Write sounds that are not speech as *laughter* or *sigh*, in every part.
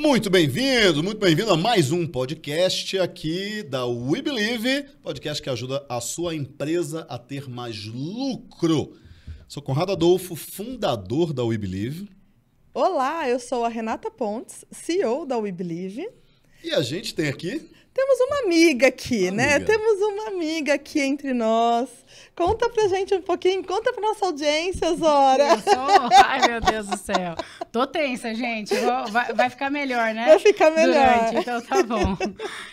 Muito bem-vindo, muito bem-vindo a mais um podcast aqui da We Believe, podcast que ajuda a sua empresa a ter mais lucro. Sou Conrado Adolfo, fundador da We Believe. Olá, eu sou a Renata Pontes, CEO da We Believe. E a gente tem aqui temos uma amiga aqui, uma né? Amiga. Temos uma amiga aqui entre nós. Conta pra gente um pouquinho, conta pra nossa audiência, Zora. Sou... *laughs* Ai, meu Deus do céu. Tô tensa, gente. Vai, vai ficar melhor, né? Vai ficar melhor. Durante. Então tá bom.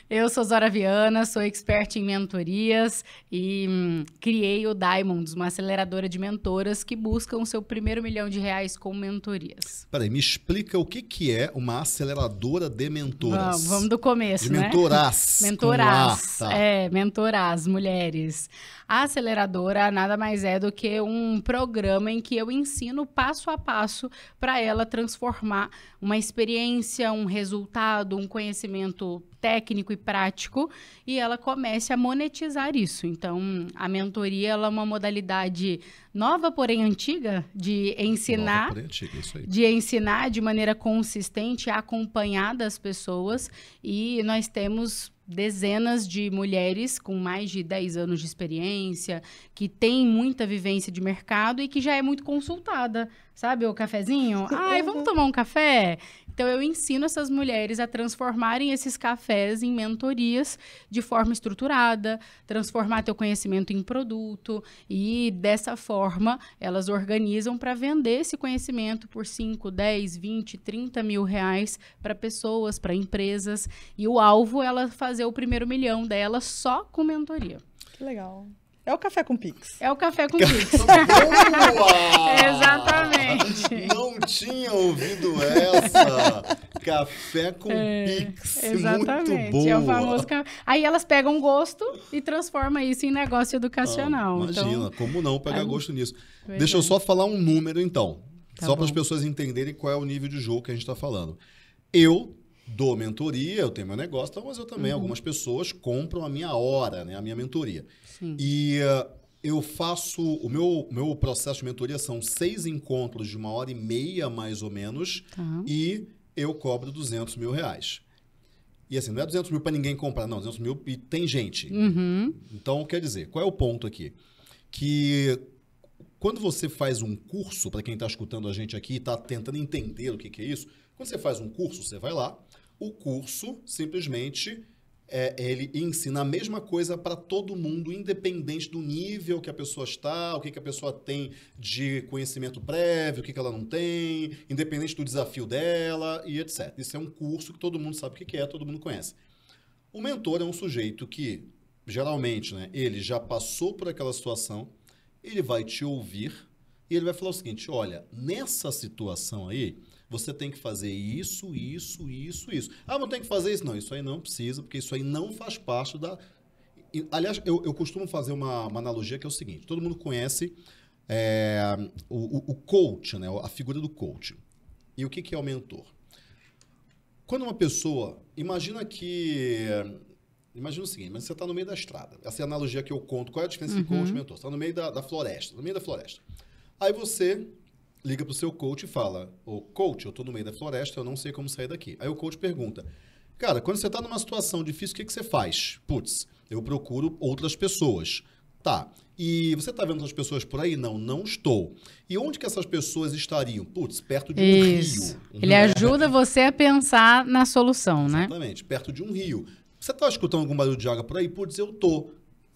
Eu sou Zora Viana, sou expert em mentorias e hum, criei o Diamonds, uma aceleradora de mentoras que buscam o seu primeiro milhão de reais com mentorias. Peraí, me explica o que, que é uma aceleradora de mentoras. Vamos, vamos do começo, de né? Mentorar. Mentoras. Mentoras. É, mentoras, mulheres. A aceleradora nada mais é do que um programa em que eu ensino passo a passo para ela transformar uma experiência, um resultado, um conhecimento técnico e prático e ela comece a monetizar isso. Então, a mentoria é uma modalidade nova, porém antiga, de ensinar, nova, antiga, de ensinar de maneira consistente, acompanhada as pessoas e nós temos dezenas de mulheres com mais de 10 anos de experiência, que tem muita vivência de mercado e que já é muito consultada. Sabe, o cafezinho? *laughs* Ai, vamos uhum. tomar um café? Então, eu ensino essas mulheres a transformarem esses cafés em mentorias de forma estruturada, transformar teu conhecimento em produto e, dessa forma, elas organizam para vender esse conhecimento por 5, 10, 20, 30 mil reais para pessoas, para empresas. E o alvo é ela fazer o primeiro milhão dela só com mentoria. Que legal. É o café com Pix. É o café com *laughs* Pix. *laughs* Exatamente. Não tinha ouvido essa. Café com é, Pix. Exatamente. Muito boa. É o famoso Aí elas pegam gosto e transformam isso em negócio educacional. Ah, imagina, então... como não pegar gosto nisso. Verdade. Deixa eu é. só falar um número, então. Tá só para as pessoas entenderem qual é o nível de jogo que a gente está falando. Eu dou mentoria, eu tenho meu negócio, então, mas eu também, uhum. algumas pessoas compram a minha hora, né, a minha mentoria. Sim. E uh, eu faço, o meu, meu processo de mentoria são seis encontros de uma hora e meia, mais ou menos, uhum. e eu cobro 200 mil reais. E assim, não é 200 mil para ninguém comprar, não, 200 mil e tem gente. Uhum. Então, quer dizer, qual é o ponto aqui? Que quando você faz um curso, para quem está escutando a gente aqui e está tentando entender o que, que é isso, quando você faz um curso, você vai lá, o curso simplesmente é, ele ensina a mesma coisa para todo mundo, independente do nível que a pessoa está, o que, que a pessoa tem de conhecimento prévio, o que, que ela não tem, independente do desafio dela e etc. Isso é um curso que todo mundo sabe o que, que é, todo mundo conhece. O mentor é um sujeito que, geralmente, né, ele já passou por aquela situação, ele vai te ouvir e ele vai falar o seguinte: olha, nessa situação aí, você tem que fazer isso, isso, isso, isso. Ah, não tem que fazer isso. Não, isso aí não precisa, porque isso aí não faz parte da. Aliás, eu, eu costumo fazer uma, uma analogia que é o seguinte: todo mundo conhece é, o, o, coach, né? a figura do coach. E o que, que é o mentor? Quando uma pessoa. Imagina que. Imagina o seguinte, mas você está no meio da estrada. Essa é a analogia que eu conto. Qual é a diferença uhum. de coach e mentor? Você está no meio da, da, floresta, no meio da floresta. Aí você liga pro seu coach e fala: Ô, coach, eu tô no meio da floresta, eu não sei como sair daqui. Aí o coach pergunta: Cara, quando você tá numa situação difícil, o que, que você faz? Putz, eu procuro outras pessoas. Tá. E você tá vendo outras pessoas por aí? Não, não estou. E onde que essas pessoas estariam? Putz, perto de Isso. um rio. Ele né? ajuda você a pensar na solução, Exatamente, né? Exatamente, perto de um rio. Você tá escutando algum barulho de água por aí? Putz, eu tô.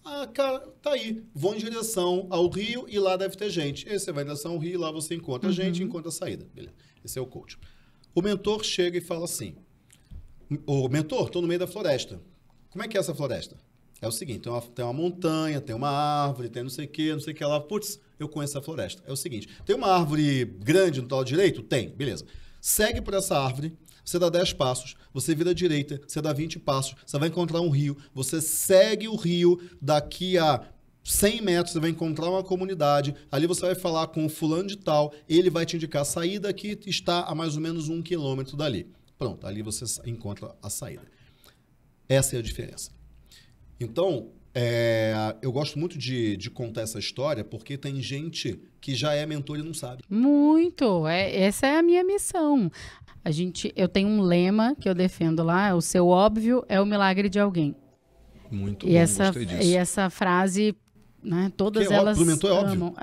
Ah, cara, tá aí. Vou em direção ao rio e lá deve ter gente. Aí você vai em direção ao rio e lá você encontra uhum. gente e encontra a saída. Beleza. Esse é o coach. O mentor chega e fala assim: Ô, mentor, estou no meio da floresta. Como é que é essa floresta? É o seguinte: tem uma, tem uma montanha, tem uma árvore, tem não sei o que, não sei o que lá. Putz, eu conheço a floresta. É o seguinte: tem uma árvore grande no talo direito? Tem, beleza. Segue por essa árvore você dá 10 passos, você vira à direita, você dá 20 passos, você vai encontrar um rio, você segue o rio, daqui a 100 metros você vai encontrar uma comunidade, ali você vai falar com o fulano de tal, ele vai te indicar a saída que está a mais ou menos um quilômetro dali. Pronto, ali você encontra a saída. Essa é a diferença. Então, é, eu gosto muito de, de, contar essa história porque tem gente que já é mentor e não sabe. Muito! É, essa é a minha missão. A gente, eu tenho um lema que eu defendo lá, o seu óbvio é o milagre de alguém. Muito e bom, essa, E essa frase, né, todas é elas óbvio, é óbvio. É, é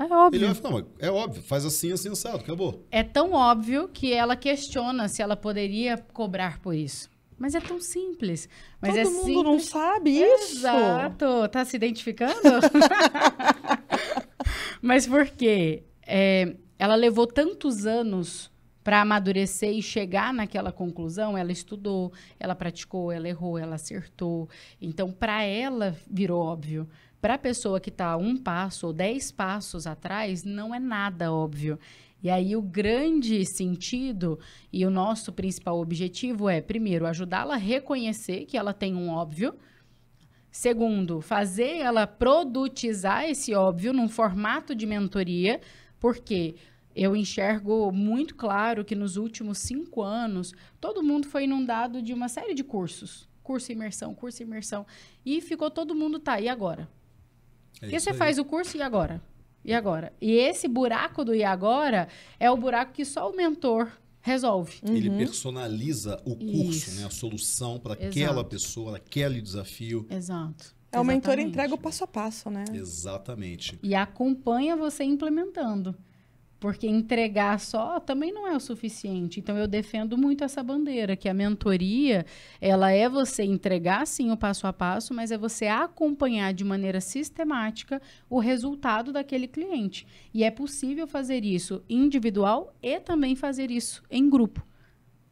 óbvio. Ele, não, é óbvio, faz assim, assim, assado, acabou. É tão óbvio que ela questiona se ela poderia cobrar por isso. Mas é tão simples. Mas Todo é mundo simples. não sabe isso. Exato. Tá se identificando? *laughs* Mas por quê? É, ela levou tantos anos para amadurecer e chegar naquela conclusão, ela estudou, ela praticou, ela errou, ela acertou. Então, para ela, virou óbvio. Para a pessoa que está um passo ou dez passos atrás, não é nada óbvio. E aí, o grande sentido e o nosso principal objetivo é, primeiro, ajudá-la a reconhecer que ela tem um óbvio. Segundo, fazer ela produtizar esse óbvio num formato de mentoria, porque eu enxergo muito claro que nos últimos cinco anos, todo mundo foi inundado de uma série de cursos. Curso imersão, curso imersão. E ficou todo mundo, tá, e agora? É você aí. faz o curso e agora? E agora? E esse buraco do e agora é o buraco que só o mentor resolve. Ele uhum. personaliza o curso, né? a solução para aquela pessoa, aquele desafio. Exato. É o mentor entrega o passo a passo, né? Exatamente. E acompanha você implementando. Porque entregar só também não é o suficiente. Então eu defendo muito essa bandeira, que a mentoria, ela é você entregar sim o passo a passo, mas é você acompanhar de maneira sistemática o resultado daquele cliente. E é possível fazer isso individual e também fazer isso em grupo.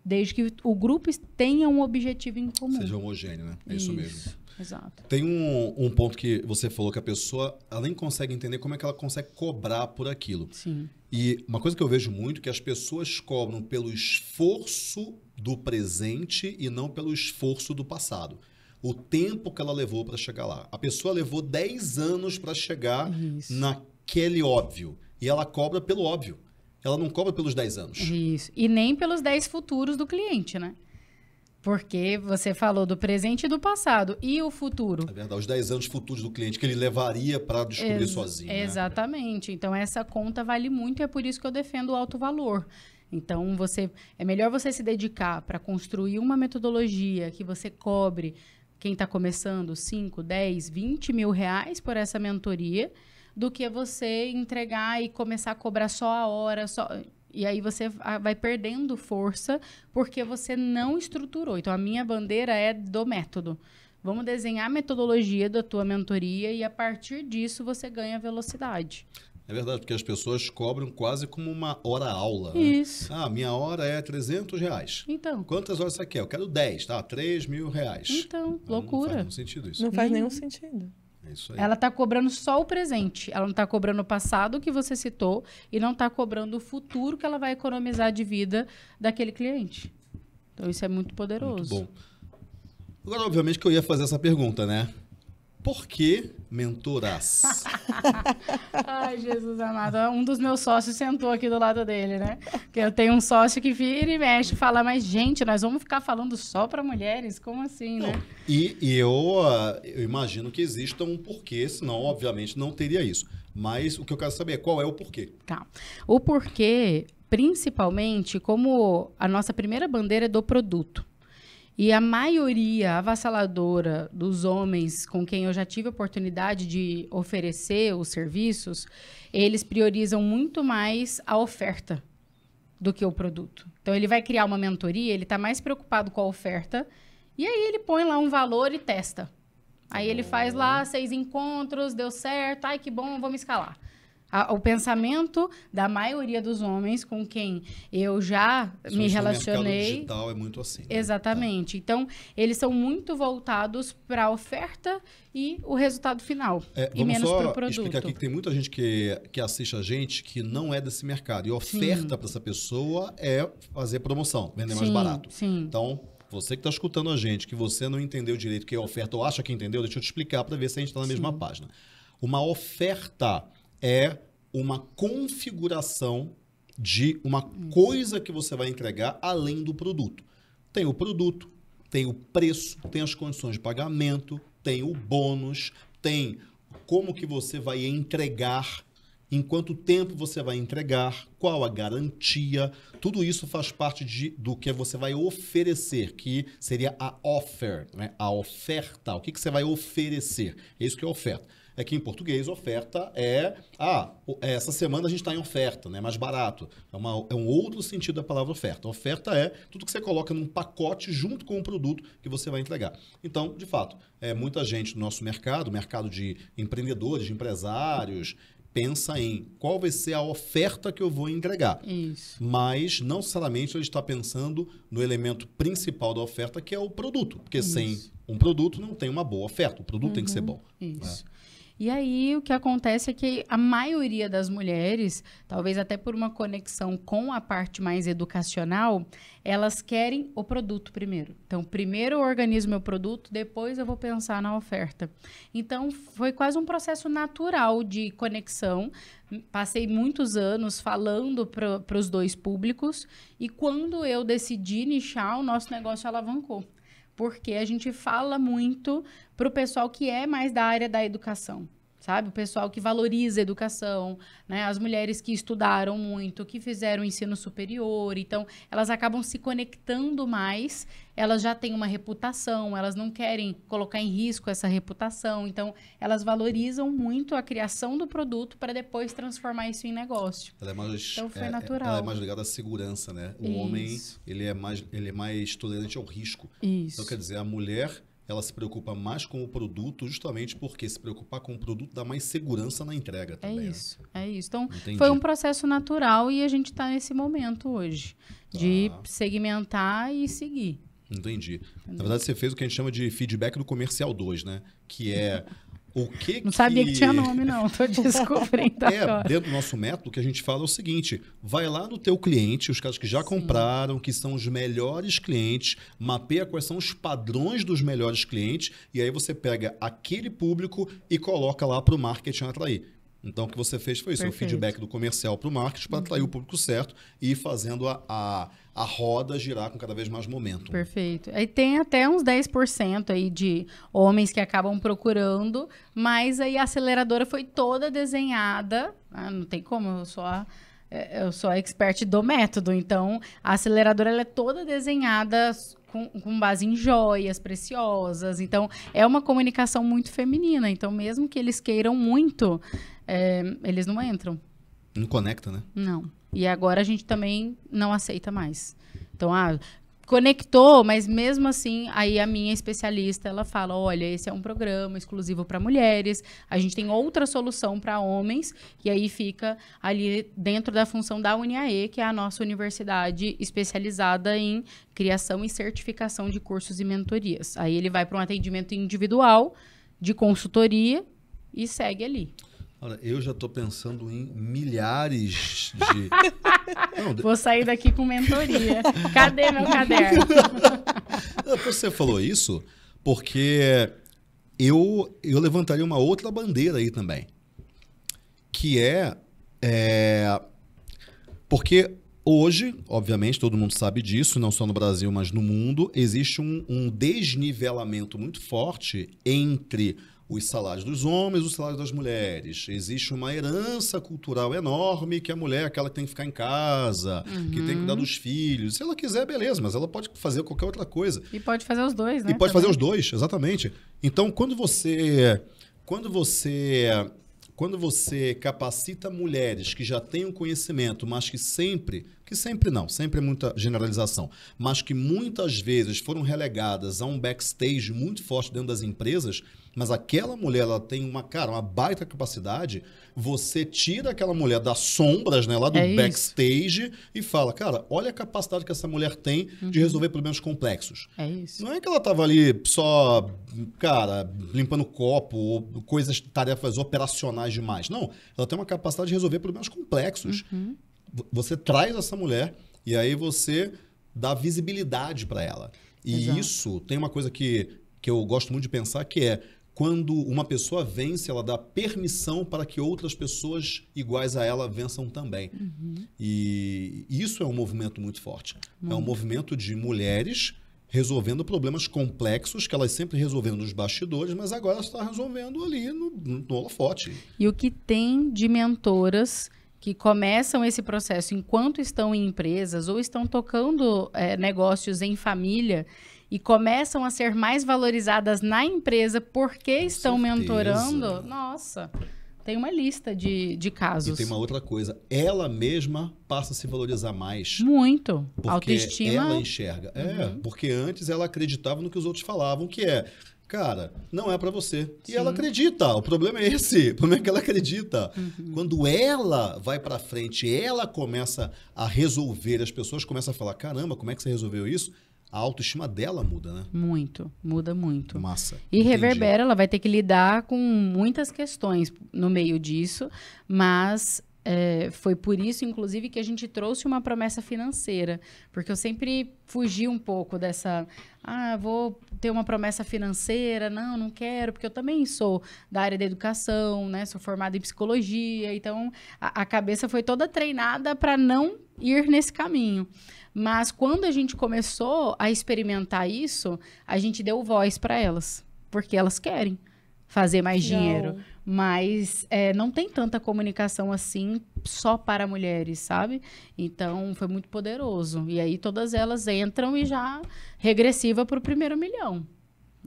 Desde que o grupo tenha um objetivo em comum. Seja homogêneo, né? É isso, isso mesmo. Exato. Tem um, um ponto que você falou que a pessoa, além consegue entender como é que ela consegue cobrar por aquilo. Sim. E uma coisa que eu vejo muito é que as pessoas cobram pelo esforço do presente e não pelo esforço do passado. O tempo que ela levou para chegar lá. A pessoa levou 10 anos para chegar Isso. naquele óbvio. E ela cobra pelo óbvio. Ela não cobra pelos 10 anos. Isso. E nem pelos 10 futuros do cliente, né? Porque você falou do presente e do passado. E o futuro? É verdade, os 10 anos futuros do cliente que ele levaria para descobrir Ex sozinho. Né? Exatamente. Né? Então, essa conta vale muito e é por isso que eu defendo o alto valor. Então, você é melhor você se dedicar para construir uma metodologia que você cobre quem está começando 5, 10, 20 mil reais por essa mentoria do que você entregar e começar a cobrar só a hora, só e aí você vai perdendo força porque você não estruturou. Então a minha bandeira é do método. Vamos desenhar a metodologia da tua mentoria e a partir disso você ganha velocidade. É verdade, porque as pessoas cobram quase como uma hora-aula. Né? Isso. Né? Ah, minha hora é 300 reais. Então. Quantas horas você quer? Eu quero 10, tá? 3 mil reais. Então, loucura. Não faz nenhum sentido isso. Não faz nenhum uhum. sentido. É isso aí. Ela está cobrando só o presente. Ela não está cobrando o passado que você citou e não está cobrando o futuro que ela vai economizar de vida daquele cliente. Então isso é muito poderoso. Muito bom. Agora, obviamente, que eu ia fazer essa pergunta, né? Por que mentoras? *laughs* Ai, Jesus amado. Um dos meus sócios sentou aqui do lado dele, né? Porque eu tenho um sócio que vira e mexe e fala, mas gente, nós vamos ficar falando só para mulheres? Como assim, né? não. né? E, e eu, uh, eu imagino que exista um porquê, senão, obviamente, não teria isso. Mas o que eu quero saber é qual é o porquê. Tá. O porquê, principalmente, como a nossa primeira bandeira é do produto. E a maioria avassaladora dos homens com quem eu já tive oportunidade de oferecer os serviços, eles priorizam muito mais a oferta do que o produto. Então ele vai criar uma mentoria, ele está mais preocupado com a oferta, e aí ele põe lá um valor e testa. Aí ele faz lá seis encontros, deu certo, ai que bom, vamos escalar. A, o pensamento da maioria dos homens com quem eu já é, me relacionei. O digital é muito assim. Né? Exatamente. Tá. Então, eles são muito voltados para a oferta e o resultado final. É, e menos para o produto. explicar aqui que tem muita gente que, que assiste a gente que não é desse mercado. E oferta para essa pessoa é fazer promoção, vender sim, mais barato. Sim. Então, você que está escutando a gente, que você não entendeu direito o que é oferta ou acha que entendeu, deixa eu te explicar para ver se a gente está na Sim. mesma página. Uma oferta é uma configuração de uma coisa que você vai entregar além do produto. Tem o produto, tem o preço, tem as condições de pagamento, tem o bônus, tem como que você vai entregar, em quanto tempo você vai entregar, qual a garantia, tudo isso faz parte de, do que você vai oferecer, que seria a offer, né? a oferta, o que, que você vai oferecer, é isso que é oferta é que em português oferta é, ah, é, essa semana a gente está em oferta, né? Mais barato. É, uma, é um outro sentido da palavra oferta. Oferta é tudo que você coloca num pacote junto com o produto que você vai entregar. Então, de fato, é, muita gente no nosso mercado, mercado de empreendedores, de empresários, pensa em qual vai ser a oferta que eu vou entregar. Isso. Mas não necessariamente ele está pensando no elemento principal da oferta, que é o produto. Porque Isso. sem um produto não tem uma boa oferta. O produto uhum. tem que ser uhum. bom. Né? Isso. Né? E aí o que acontece é que a maioria das mulheres, talvez até por uma conexão com a parte mais educacional, elas querem o produto primeiro. Então, primeiro eu organizo meu produto, depois eu vou pensar na oferta. Então, foi quase um processo natural de conexão. Passei muitos anos falando para os dois públicos e quando eu decidi nichar, o nosso negócio alavancou. Porque a gente fala muito para o pessoal que é mais da área da educação sabe? O pessoal que valoriza a educação, né? As mulheres que estudaram muito, que fizeram ensino superior, então elas acabam se conectando mais, elas já têm uma reputação, elas não querem colocar em risco essa reputação, então elas valorizam muito a criação do produto para depois transformar isso em negócio. Ela é mais, então foi é, natural. É, ela é mais ligada à segurança, né? O isso. homem, ele é mais ele é mais tolerante ao risco. Então, isso. Então quer dizer, a mulher ela se preocupa mais com o produto, justamente porque se preocupar com o produto dá mais segurança na entrega é também. É isso, né? é isso. Então, Entendi. foi um processo natural e a gente está nesse momento hoje de ah. segmentar e seguir. Entendi. Entendi. Na verdade, você fez o que a gente chama de feedback do comercial 2, né? Que é *laughs* O que não sabia que... tinha nome, não. Estou *laughs* descobrindo é, agora. Dentro do nosso método, o que a gente fala é o seguinte: vai lá no teu cliente, os caras que já Sim. compraram, que são os melhores clientes, mapeia quais são os padrões dos melhores clientes, e aí você pega aquele público e coloca lá para o marketing atrair. Então, o que você fez foi isso: é o feedback do comercial para o marketing para atrair o uhum. público certo e ir fazendo a, a a roda girar com cada vez mais momento. Perfeito. Aí tem até uns 10% aí de homens que acabam procurando, mas aí a aceleradora foi toda desenhada, ah, não tem como, eu só é, eu sou expert do método, então a aceleradora ela é toda desenhada com, com, base em joias preciosas. Então, é uma comunicação muito feminina. Então, mesmo que eles queiram muito, é, eles não entram. Não conecta, né? Não. E agora a gente também não aceita mais. Então, ah, conectou, mas mesmo assim, aí a minha especialista, ela fala, olha, esse é um programa exclusivo para mulheres, a gente tem outra solução para homens, e aí fica ali dentro da função da UniAE, que é a nossa universidade especializada em criação e certificação de cursos e mentorias. Aí ele vai para um atendimento individual de consultoria e segue ali. Olha, eu já estou pensando em milhares de. *laughs* Não, Vou sair daqui com mentoria. Cadê meu caderno? *laughs* Você falou isso porque eu, eu levantaria uma outra bandeira aí também. Que é, é. Porque hoje, obviamente, todo mundo sabe disso, não só no Brasil, mas no mundo, existe um, um desnivelamento muito forte entre os salários dos homens, os salários das mulheres. Existe uma herança cultural enorme que a mulher é aquela que tem que ficar em casa, uhum. que tem que cuidar uhum. dos filhos. Se ela quiser, beleza, mas ela pode fazer qualquer outra coisa. E pode fazer os dois, né? E pode Também. fazer os dois, exatamente. Então, quando você quando você quando você capacita mulheres que já têm o um conhecimento, mas que sempre que sempre não, sempre é muita generalização, mas que muitas vezes foram relegadas a um backstage muito forte dentro das empresas, mas aquela mulher ela tem uma cara, uma baita capacidade, você tira aquela mulher das sombras, né, lá do é backstage e fala, cara, olha a capacidade que essa mulher tem uhum. de resolver problemas complexos. É isso. Não é que ela tava ali só, cara, limpando copo ou coisas, tarefas operacionais demais. Não, ela tem uma capacidade de resolver problemas complexos. Uhum você traz essa mulher e aí você dá visibilidade para ela. E Exato. isso tem uma coisa que, que eu gosto muito de pensar que é quando uma pessoa vence, ela dá permissão para que outras pessoas iguais a ela vençam também. Uhum. E isso é um movimento muito forte. Muito. É um movimento de mulheres resolvendo problemas complexos que elas sempre resolvendo nos bastidores, mas agora está resolvendo ali no, no holofote. E o que tem de mentoras que começam esse processo enquanto estão em empresas ou estão tocando é, negócios em família e começam a ser mais valorizadas na empresa porque Com estão certeza. mentorando, nossa, tem uma lista de, de casos. E tem uma outra coisa, ela mesma passa a se valorizar mais. Muito. Porque Autoestima. Ela enxerga. É, uhum. É, porque antes ela acreditava no que os outros falavam, que é cara, não é para você. Sim. E ela acredita. O problema é esse. O problema é que ela acredita. Uhum. Quando ela vai para frente, ela começa a resolver, as pessoas começam a falar: caramba, como é que você resolveu isso? A autoestima dela muda, né? Muito, muda muito. Massa. E entendi. reverbera, ela vai ter que lidar com muitas questões no meio disso, mas é, foi por isso, inclusive, que a gente trouxe uma promessa financeira, porque eu sempre fugi um pouco dessa, ah, vou ter uma promessa financeira, não, não quero, porque eu também sou da área da educação, né, sou formada em psicologia, então a, a cabeça foi toda treinada para não ir nesse caminho. Mas quando a gente começou a experimentar isso, a gente deu voz para elas, porque elas querem fazer mais não. dinheiro mas é, não tem tanta comunicação assim só para mulheres, sabe? Então foi muito poderoso. E aí todas elas entram e já regressiva para o primeiro milhão.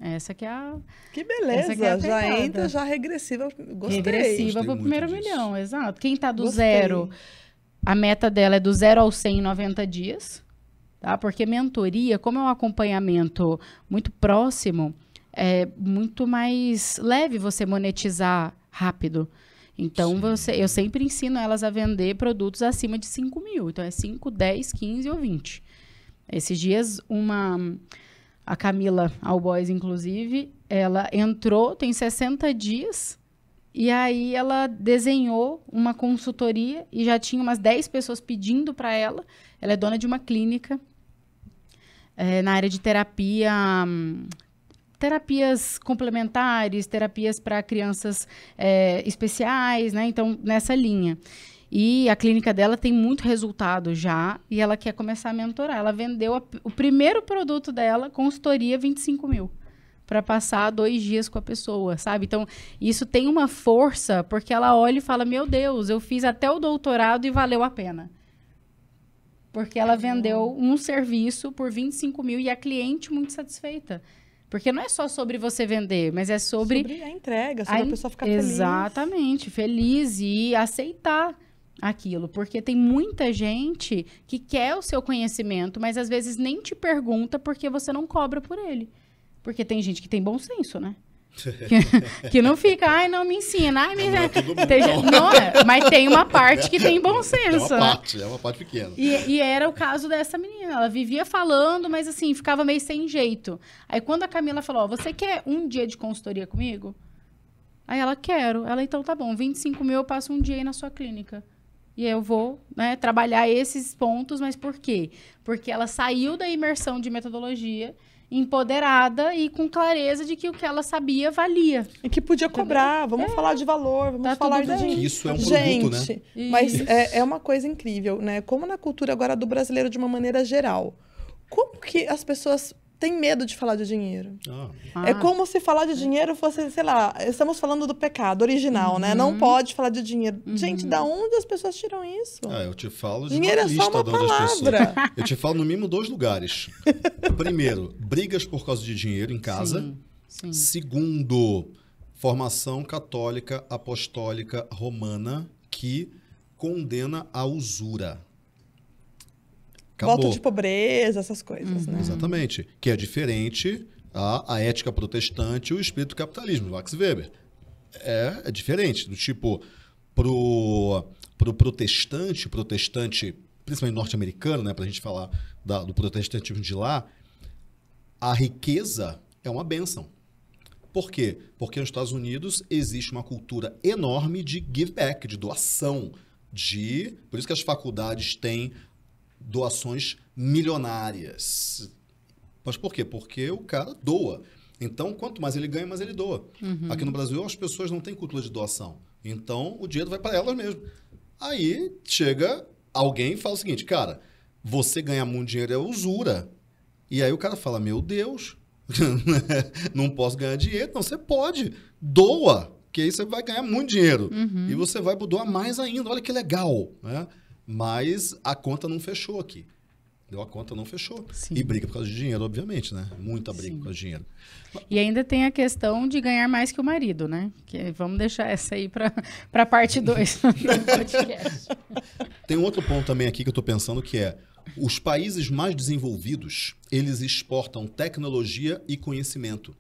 Essa que é a. Que beleza, que é a já entra já regressiva. Gostei. Regressiva para o primeiro disso. milhão, exato. Quem está do Gostei. zero, a meta dela é do zero ao 100 em 90 dias, tá? Porque mentoria, como é um acompanhamento muito próximo, é muito mais leve você monetizar rápido. Então, você, eu sempre ensino elas a vender produtos acima de 5 mil. Então, é 5, 10, 15 ou 20. Esses dias, uma... A Camila Albois, inclusive, ela entrou, tem 60 dias, e aí ela desenhou uma consultoria e já tinha umas 10 pessoas pedindo para ela. Ela é dona de uma clínica é, na área de terapia... Hum, terapias complementares, terapias para crianças é, especiais, né? Então, nessa linha. E a clínica dela tem muito resultado já e ela quer começar a mentorar. Ela vendeu a, o primeiro produto dela, consultoria 25 mil, para passar dois dias com a pessoa, sabe? Então, isso tem uma força, porque ela olha e fala: Meu Deus, eu fiz até o doutorado e valeu a pena. Porque ela vendeu hum. um serviço por 25 mil e a cliente muito satisfeita. Porque não é só sobre você vender, mas é sobre. Sobre a entrega, sobre a, a pessoa ficar feliz. Exatamente, feliz e aceitar aquilo. Porque tem muita gente que quer o seu conhecimento, mas às vezes nem te pergunta porque você não cobra por ele. Porque tem gente que tem bom senso, né? que, que, não fica, ai, não me ensina, ai, me... Não, é tem, não é, mas tem uma parte que tem bom senso. É uma né? parte, é uma parte pequena. E, e, era o caso dessa menina, ela vivia falando, mas assim, ficava meio sem jeito. Aí quando a Camila falou, oh, você quer um dia de consultoria comigo? Aí ela, quero. Ela, então tá bom, 25 mil eu passo um dia aí na sua clínica. E eu vou né, trabalhar esses pontos, mas por quê? Porque ela saiu da imersão de metodologia empoderada e com clareza de que o que ela sabia valia. E que podia cobrar, vamos é. falar de valor, vamos tá falar de que isso é um produto, Gente, né? Isso. Mas é, é, uma coisa incrível, né? Como na cultura agora do brasileiro de uma maneira geral, como que as pessoas tem medo de falar de dinheiro. Oh. É ah. como se falar de dinheiro fosse, sei lá, estamos falando do pecado original, uhum. né? Não uhum. pode falar de dinheiro. Uhum. Gente, da onde as pessoas tiram isso? Ah, eu te falo dinheiro é só uma palavra. Eu te falo no mínimo dois lugares. *laughs* Primeiro, brigas por causa de dinheiro em casa. Sim. Sim. Segundo, formação católica apostólica romana que condena a usura. Acabou. Voto de pobreza, essas coisas, uhum. né? Exatamente. Que é diferente a, a ética protestante e o espírito do capitalismo, Max Weber. É, é diferente. Do tipo, pro, pro protestante, protestante, principalmente norte-americano, né? Pra gente falar da, do protestantismo de lá, a riqueza é uma benção. Por quê? Porque nos Estados Unidos existe uma cultura enorme de give back, de doação, de por isso que as faculdades têm doações milionárias. Mas por quê? Porque o cara doa. Então, quanto mais ele ganha, mais ele doa. Uhum. Aqui no Brasil, as pessoas não têm cultura de doação. Então, o dinheiro vai para elas mesmo. Aí chega alguém e fala o seguinte: cara, você ganhar muito dinheiro é usura. E aí o cara fala: meu Deus, *laughs* não posso ganhar dinheiro. Não, você pode. Doa, que aí você vai ganhar muito dinheiro. Uhum. E você vai doar mais ainda. Olha que legal. Né? Mas a conta não fechou aqui. Deu a conta, não fechou. Sim. E briga por causa de dinheiro, obviamente, né? Muita briga Sim. por causa de dinheiro. E ainda tem a questão de ganhar mais que o marido, né? Que, vamos deixar essa aí para a parte 2 *laughs* do podcast. Tem um outro ponto também aqui que eu estou pensando que é os países mais desenvolvidos, eles exportam tecnologia e conhecimento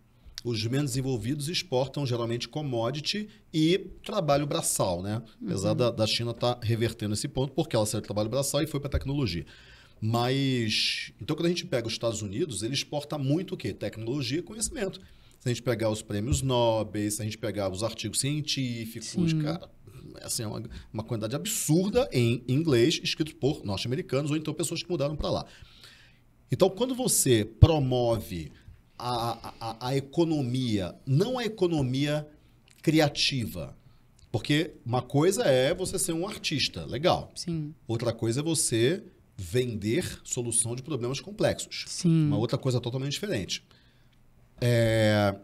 os menos envolvidos exportam geralmente commodity e trabalho braçal, né? Apesar uhum. da, da China estar tá revertendo esse ponto, porque ela saiu do trabalho braçal e foi para tecnologia. Mas, então, quando a gente pega os Estados Unidos, ele exporta muito o quê? Tecnologia e conhecimento. Se a gente pegar os prêmios Nobel, se a gente pegar os artigos científicos, Sim. cara, assim, é uma, uma quantidade absurda em inglês, escrito por norte-americanos ou então pessoas que mudaram para lá. Então, quando você promove a, a, a economia, não a economia criativa. Porque uma coisa é você ser um artista, legal. Sim. Outra coisa é você vender solução de problemas complexos. Sim. Uma outra coisa totalmente diferente. É,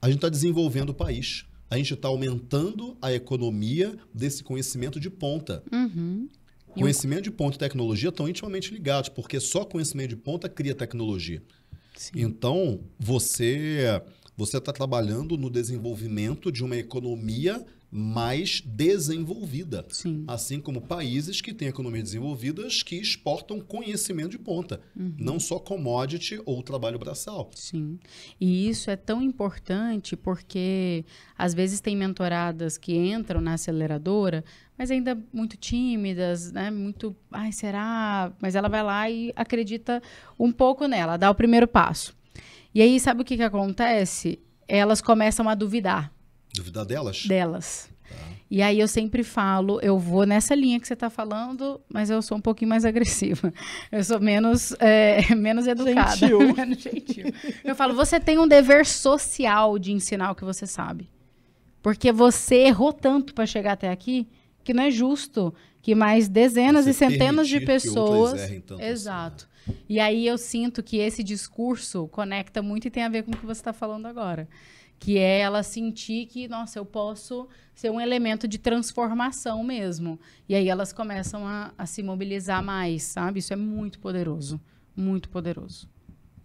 a gente está desenvolvendo o país. A gente está aumentando a economia desse conhecimento de ponta. Uhum. Conhecimento de ponta e tecnologia estão intimamente ligados, porque só conhecimento de ponta cria tecnologia. Sim. Então, você você está trabalhando no desenvolvimento de uma economia mais desenvolvida. Sim. Assim como países que têm economias desenvolvidas que exportam conhecimento de ponta, uhum. não só commodity ou trabalho braçal. Sim. E isso é tão importante porque às vezes tem mentoradas que entram na aceleradora, mas ainda muito tímidas, né? Muito, ai, será? Mas ela vai lá e acredita um pouco nela, dá o primeiro passo. E aí sabe o que que acontece? Elas começam a duvidar Duvidar delas? Delas. Tá. E aí eu sempre falo, eu vou nessa linha que você está falando, mas eu sou um pouquinho mais *laughs* agressiva. Eu sou menos, é, *laughs* menos educada. Gentil. *laughs* menos gentil. Eu falo, você tem um dever social de ensinar o que você sabe. Porque você errou tanto para chegar até aqui que não é justo que mais dezenas você e centenas de pessoas. Que tanto Exato. Assim, né? E aí eu sinto que esse discurso conecta muito e tem a ver com o que você está falando agora que é ela sentir que, nossa, eu posso ser um elemento de transformação mesmo. E aí elas começam a, a, se mobilizar mais, sabe? Isso é muito poderoso, muito poderoso.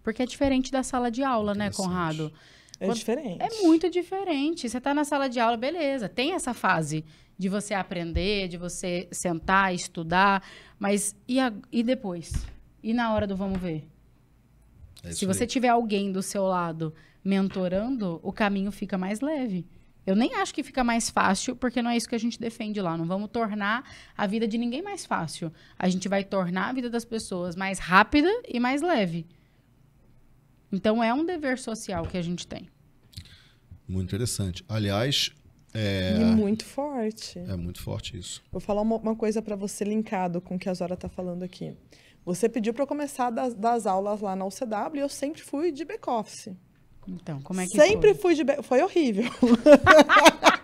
Porque é diferente da sala de aula, né, Conrado? É Quando... diferente. É muito diferente. Você está na sala de aula, beleza, tem essa fase de você aprender, de você sentar, estudar, mas e, a... e depois? E na hora do vamos ver? É Se você tiver alguém do seu lado mentorando, o caminho fica mais leve. Eu nem acho que fica mais fácil, porque não é isso que a gente defende lá. Não vamos tornar a vida de ninguém mais fácil. A gente vai tornar a vida das pessoas mais rápida e mais leve. Então é um dever social que a gente tem. Muito interessante. Aliás, é... E muito forte. É muito forte isso. Vou falar uma, uma coisa para você linkado com o que a Zora está falando aqui. Você pediu para eu começar das, das, aulas lá na UCW e eu sempre fui de back-office. Então, como é que Sempre foi? fui de. Be... Foi horrível. *laughs*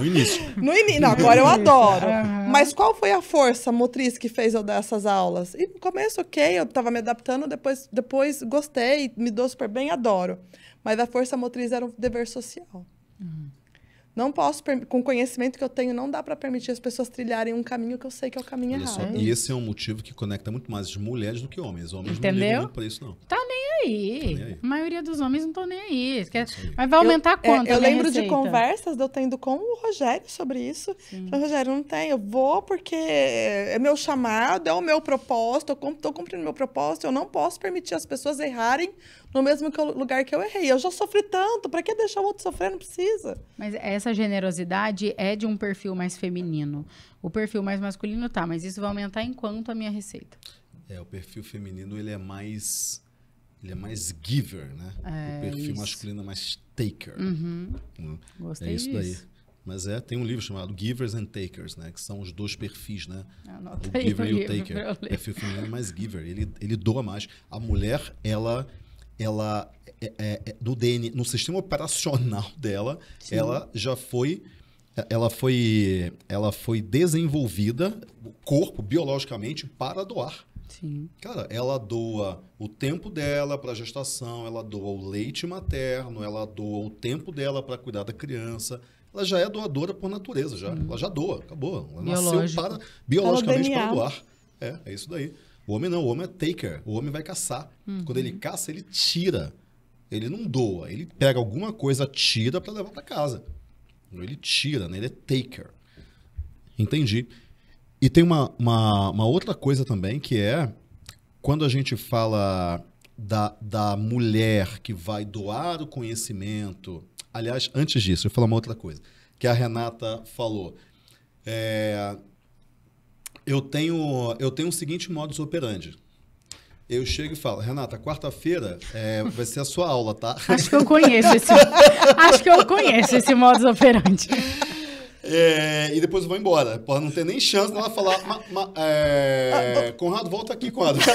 No início. No início. Não, agora eu adoro. Uhum. Mas qual foi a força motriz que fez eu dar essas aulas? E no começo, ok, eu estava me adaptando, depois, depois gostei, me dou super bem, adoro. Mas a força motriz era um dever social. Uhum. Não posso, com o conhecimento que eu tenho, não dá para permitir as pessoas trilharem um caminho que eu sei que é o caminho Olha errado. Só, e esse é um motivo que conecta muito mais mulheres do que homens. Homens Entendeu? não ligam muito isso, não. Tá nem aí. Tá nem aí. A maioria dos homens não estão nem aí. Quer... Mas vai aumentar é, eu, quanto? É, eu lembro receita? de conversas eu tendo com o Rogério sobre isso. Falei, Rogério, não tem, eu vou porque é meu chamado, é o meu propósito, eu estou cumprindo meu propósito, eu não posso permitir as pessoas errarem no mesmo que eu, lugar que eu errei. Eu já sofri tanto, para que deixar o outro sofrer? Não precisa. Mas essa generosidade é de um perfil mais feminino. O perfil mais masculino tá, mas isso vai aumentar enquanto a minha receita. É, o perfil feminino ele é mais ele é mais giver, né? É, o perfil isso. masculino é mais taker. Uhum. Né? Gostei é isso disso. daí. Mas é, tem um livro chamado Givers and Takers, né? Que são os dois perfis, né? Anota o giver o e o taker. O perfil feminino é mais giver, ele, ele doa mais. A mulher, ela ela é, é, é DNA, no sistema operacional *laughs* dela, Sim. ela já foi ela foi ela foi desenvolvida corpo biologicamente para doar. Sim. Cara, ela doa o tempo dela para gestação, ela doa o leite materno, ela doa o tempo dela para cuidar da criança. Ela já é doadora por natureza, já. Hum. Ela já doa, acabou. Ela Biológico. nasceu para, biologicamente para doar. É, é isso daí. O homem não, o homem é taker, o homem vai caçar. Uhum. Quando ele caça, ele tira. Ele não doa, ele pega alguma coisa, tira para levar para casa. Ele tira, né? Ele é taker. Entendi. E tem uma, uma, uma, outra coisa também que é quando a gente fala da, da mulher que vai doar o conhecimento. Aliás, antes disso, eu vou falar uma outra coisa que a Renata falou. É, eu tenho, eu tenho o seguinte modus operandi. Eu chego e falo, Renata, quarta-feira é, vai ser a sua aula, tá? *laughs* Acho que eu conheço esse, acho que eu conheço esse modus operandi. É, e depois eu vou embora. Pode não ter nem chance dela falar. Ma, ma, é, Conrado, volta aqui, Conrado. *laughs*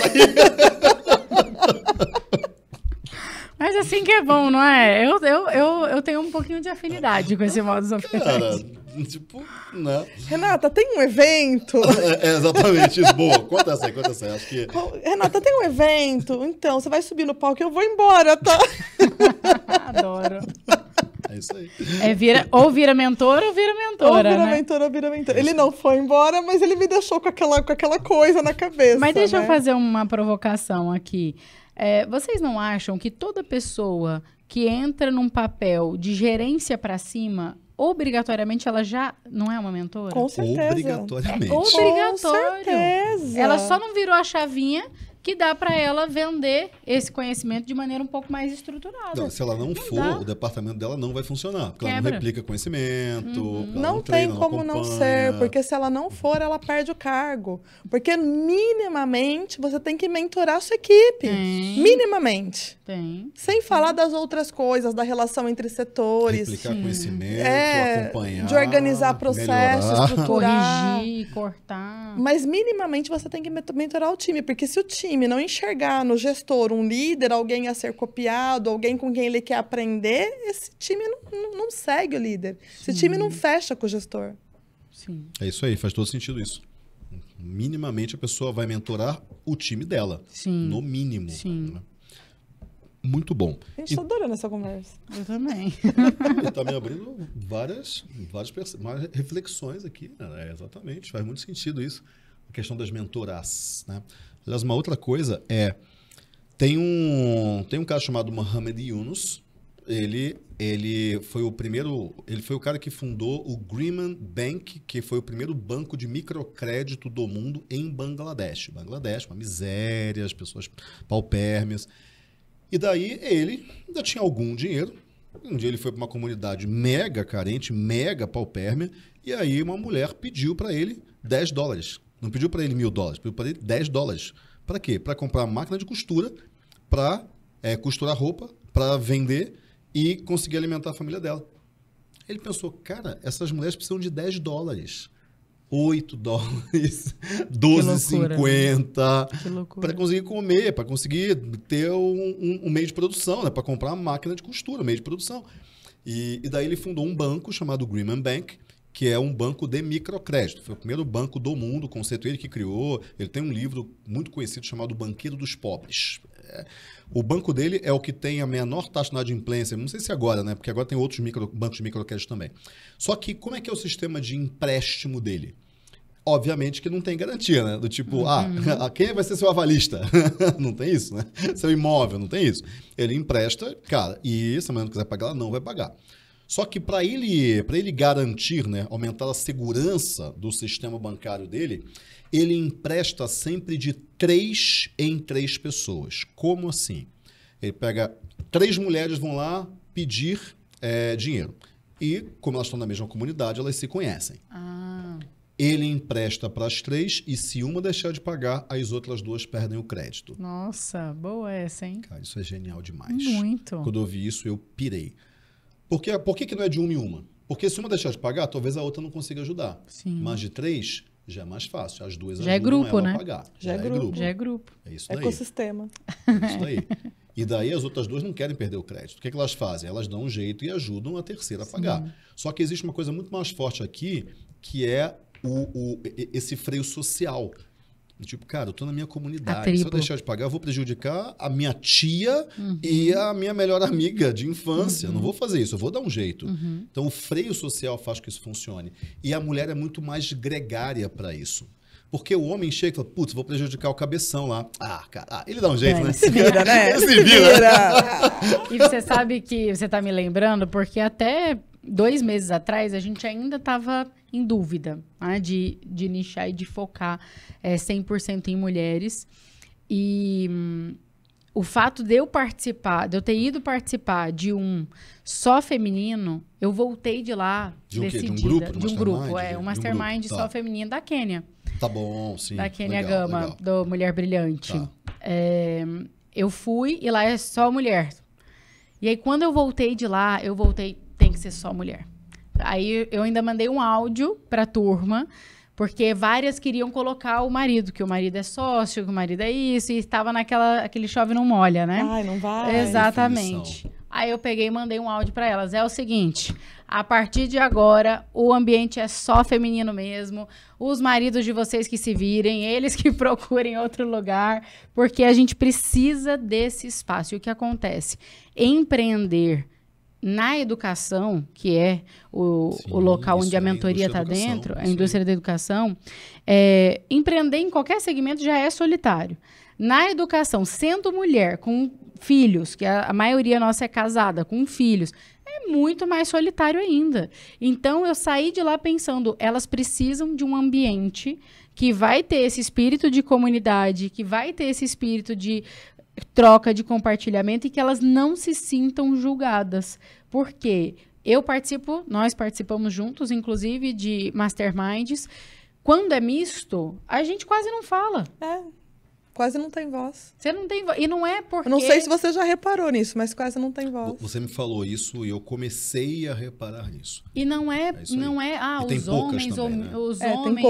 Mas assim que é bom, não é? Eu, eu, eu, eu tenho um pouquinho de afinidade com esse modus operandi. Cara, *laughs* tipo, né? Renata, tem um evento? *laughs* É, é, exatamente, isso. Boa, conta essa aí, conta essa aí. Acho que... Renata, tem um evento? Então, você vai subir no palco e eu vou embora, tá? *laughs* Adoro. É isso aí. É vira, ou vira mentor ou vira mentora. Ou vira né? mentor ou vira mentora. É ele não foi embora, mas ele me deixou com aquela, com aquela coisa na cabeça. Mas deixa né? eu fazer uma provocação aqui. É, vocês não acham que toda pessoa que entra num papel de gerência para cima obrigatoriamente ela já não é uma mentora? Com certeza. Obrigatoriamente. É obrigatório. Com certeza. Ela só não virou a chavinha que dá para ela vender esse conhecimento de maneira um pouco mais estruturada. Não, se ela não, não for, dá. o departamento dela não vai funcionar, porque Quebra. ela não replica conhecimento. Uhum. Não, não, tem treina, como não, não ser, porque se ela não for, ela perde o cargo. Porque minimamente você tem que mentorar a sua equipe. Tem. Minimamente. Tem. Sem falar das outras coisas, da relação entre setores. Replicar Sim. conhecimento, é, acompanhar. De organizar processos, melhorar. estruturar. Corrigir, cortar. Mas minimamente você tem que mentorar o time, porque se o time time, não enxergar no gestor um líder, alguém a ser copiado, alguém com quem ele quer aprender, esse time não, não, segue o líder. Sim. Esse time não fecha com o gestor. Sim. É isso aí, faz todo sentido isso. Minimamente a pessoa vai mentorar o time dela. Sim. No mínimo. Sim. Né? muito bom. A gente adorando essa conversa. Eu também. *laughs* está me abrindo várias, várias, várias reflexões aqui. Né? É, exatamente, faz muito sentido isso. A questão das mentoras. Né? Aliás, uma outra coisa é. Tem um, tem um cara chamado Mohamed Yunus. Ele, ele foi o primeiro. Ele foi o cara que fundou o Greenman Bank, que foi o primeiro banco de microcrédito do mundo em Bangladesh. Bangladesh, uma miséria, as pessoas paupérmias. E daí ele ainda tinha algum dinheiro. Um dia ele foi para uma comunidade mega carente, mega paupérmia, e aí uma mulher pediu para ele 10 dólares. Não pediu para ele mil dólares, pediu para ele dez dólares. Para quê? Para comprar máquina de costura, para é, costurar roupa, para vender e conseguir alimentar a família dela. Ele pensou, cara, essas mulheres precisam de 10 dólares. 8 dólares, 12,50 *laughs* para né? conseguir comer, para conseguir ter um, um, um, meio de produção, né? para comprar uma máquina de costura, meio de produção. E, e, daí ele fundou um banco chamado Greenman Bank, que é um banco de microcrédito. Foi o primeiro banco do mundo, conceito ele que criou. Ele tem um livro muito conhecido chamado Banqueiro dos Pobres. É, o banco dele é o que tem a menor taxa de inadimplência, não sei se agora, né? Porque agora tem outros micro, bancos de microcrédito também. Só que como é que é o sistema de empréstimo dele? obviamente que não tem garantia, né? Do tipo, ah, uhum. ah, *laughs* quem vai ser seu avalista? *laughs* não tem isso, né? Seu imóvel, não tem isso. Ele empresta, cara, e se a mulher não quiser pagar, ela não vai pagar. Só que para ele, para ele garantir, né, aumentar a segurança do sistema bancário dele, ele empresta sempre de três em três pessoas. Como assim? Ele pega três mulheres vão lá pedir é, dinheiro. E, como elas estão na mesma comunidade, elas se conhecem. Ah. Ele empresta para as três e, se uma deixar de pagar, as outras duas perdem o crédito. Nossa, boa essa, hein? Cara, isso é genial demais. Muito. Quando eu vi isso, eu pirei. Porque, por que, que não é de uma em uma? Porque se uma deixar de pagar, talvez a outra não consiga ajudar. Sim. Mas de três, já é mais fácil. As duas já é grupo, né? Já, já, é, é grupo. Já é grupo. É isso daí. Ecossistema. É isso daí. E daí as outras duas não querem perder o crédito. O que, é que elas fazem? Elas dão um jeito e ajudam a terceira a Sim. pagar. Só que existe uma coisa muito mais forte aqui, que é o, o, esse freio social Tipo, cara, eu tô na minha comunidade. Se eu deixar de pagar, eu vou prejudicar a minha tia uhum. e a minha melhor amiga de infância. Uhum. Não vou fazer isso, eu vou dar um jeito. Uhum. Então, o freio social faz com que isso funcione. E a mulher é muito mais gregária para isso. Porque o homem chega e fala, putz, vou prejudicar o cabeção lá. Ah, cara, ah, ele dá um jeito, é, né? Se vira, né? *laughs* ele se vira. *laughs* e você sabe que você tá me lembrando, porque até dois meses atrás a gente ainda tava em dúvida, né? de, de nichar e de focar é, 100% em mulheres. E hum, o fato de eu participar, de eu ter ido participar de um só feminino, eu voltei de lá de um decidida. Quê? De um grupo? De, de um grupo, é. Um mastermind um tá. só feminino da Quênia. Tá bom, sim. Da Quênia legal, Gama, legal. do Mulher Brilhante. Tá. É, eu fui e lá é só mulher. E aí, quando eu voltei de lá, eu voltei, tem que ser só mulher. Aí eu ainda mandei um áudio para a turma, porque várias queriam colocar o marido, que o marido é sócio, que o marido é isso, e estava naquela aquele chove não molha, né? Ai, não vai. Exatamente. Aí eu peguei e mandei um áudio para elas. É o seguinte: a partir de agora, o ambiente é só feminino mesmo. Os maridos de vocês que se virem, eles que *laughs* procurem outro lugar, porque a gente precisa desse espaço. E o que acontece? Empreender na educação, que é o, Sim, o local onde a é mentoria está dentro, a indústria da educação, é, empreender em qualquer segmento já é solitário. Na educação, sendo mulher, com filhos, que a, a maioria nossa é casada, com filhos, é muito mais solitário ainda. Então, eu saí de lá pensando, elas precisam de um ambiente que vai ter esse espírito de comunidade, que vai ter esse espírito de troca de compartilhamento e que elas não se sintam julgadas. Porque eu participo, nós participamos juntos, inclusive, de masterminds. Quando é misto, a gente quase não fala. É. Quase não tem voz. Você não tem voz. E não é porque. Eu não sei se você já reparou nisso, mas quase não tem voz. Você me falou isso e eu comecei a reparar nisso. E não é, é não é, ah, e os homens, também, né? os é, homens,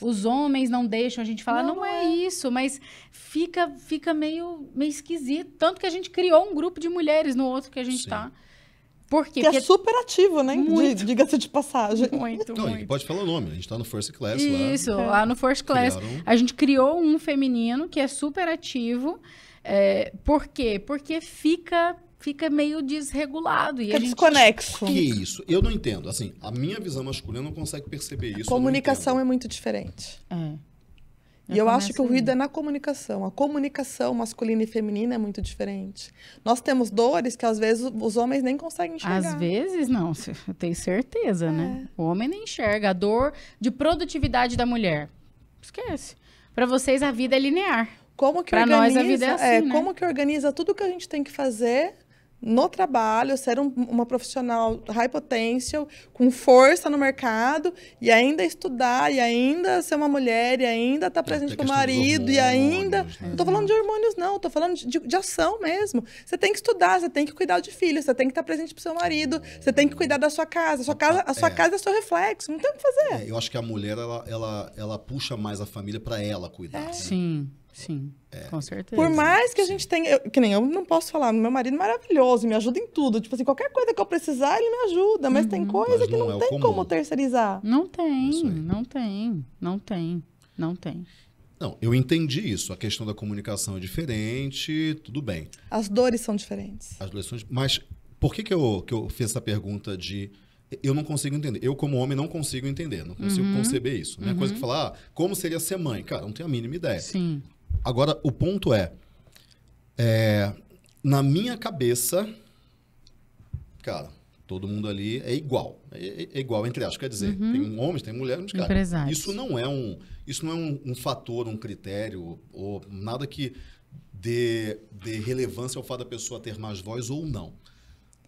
ou, os homens não deixam a gente falar. Não, não é. é. isso, mas fica, fica meio, meio esquisito. Tanto que a gente criou um grupo de mulheres no outro que a gente Sim. tá. Por quê? Que é Porque é super ativo, né? Diga-se de passagem. *laughs* Muito, Não, muito. Pode falar o nome. A gente tá no First Class Isso, lá. Isso, é. lá no First Class. Criaram... A gente criou um feminino que é super ativo. É, por quê? Porque fica fica meio desregulado. E Fica gente... desconexo. Que isso? Eu não entendo. Assim, a minha visão masculina não consegue perceber isso. A comunicação é muito diferente. É. Eu e eu acho que o ruído é na comunicação. A comunicação masculina e feminina é muito diferente. Nós temos dores que às vezes os homens nem conseguem enxergar. Às vezes não, *laughs* eu tenho certeza, né? é. né? O homem nem enxerga a dor de produtividade da mulher. Esquece. Para vocês a vida é linear. Como que pra organiza, nós a vida é, é assim, é, né? Como que organiza tudo que a gente tem que fazer no trabalho, ser um, uma profissional high potential, com força no mercado, e ainda estudar, e ainda ser uma mulher, e ainda estar tá é, presente com o marido, e ainda. Né? Não estou falando de hormônios, não, estou falando de, de, ação mesmo. Você tem que estudar, você tem que cuidar de filho, você tem que estar tá presente para seu marido, você tem que cuidar da sua casa. A sua ah, casa, a sua é. casa é seu reflexo, não tem o que fazer. É, eu acho que a mulher, ela, ela, ela puxa mais a família para ela cuidar. É. Né? Sim. Sim, é. com certeza. Por mais que a gente tenha. Eu, que nem eu não posso falar, meu marido é maravilhoso, me ajuda em tudo. Tipo assim, qualquer coisa que eu precisar, ele me ajuda. Mas uhum. tem coisa mas não que não, é tem como terceirizar. Não tem, não tem, não tem, não tem. Não, eu entendi isso. A questão da comunicação é diferente, tudo bem. As dores são diferentes. As dores são Mas por que, que, eu, que eu fiz essa pergunta de eu não consigo entender. Eu, como homem, não consigo entender, não consigo uhum. conceber isso. Não é uhum. coisa que uhum. falar, ah, como seria ser mãe? Cara, não tenho a mínima ideia. Sim. Agora, o ponto é, é na minha cabeça, cara, todo mundo ali é igual. É, é, é igual, entre as, Quer dizer, uhum. tem homens, tem mulheres, cara. Isso não é um, isso não é um, um, fator, um critério, ou nada que dê, dê relevância ao fato da pessoa ter mais voz ou não.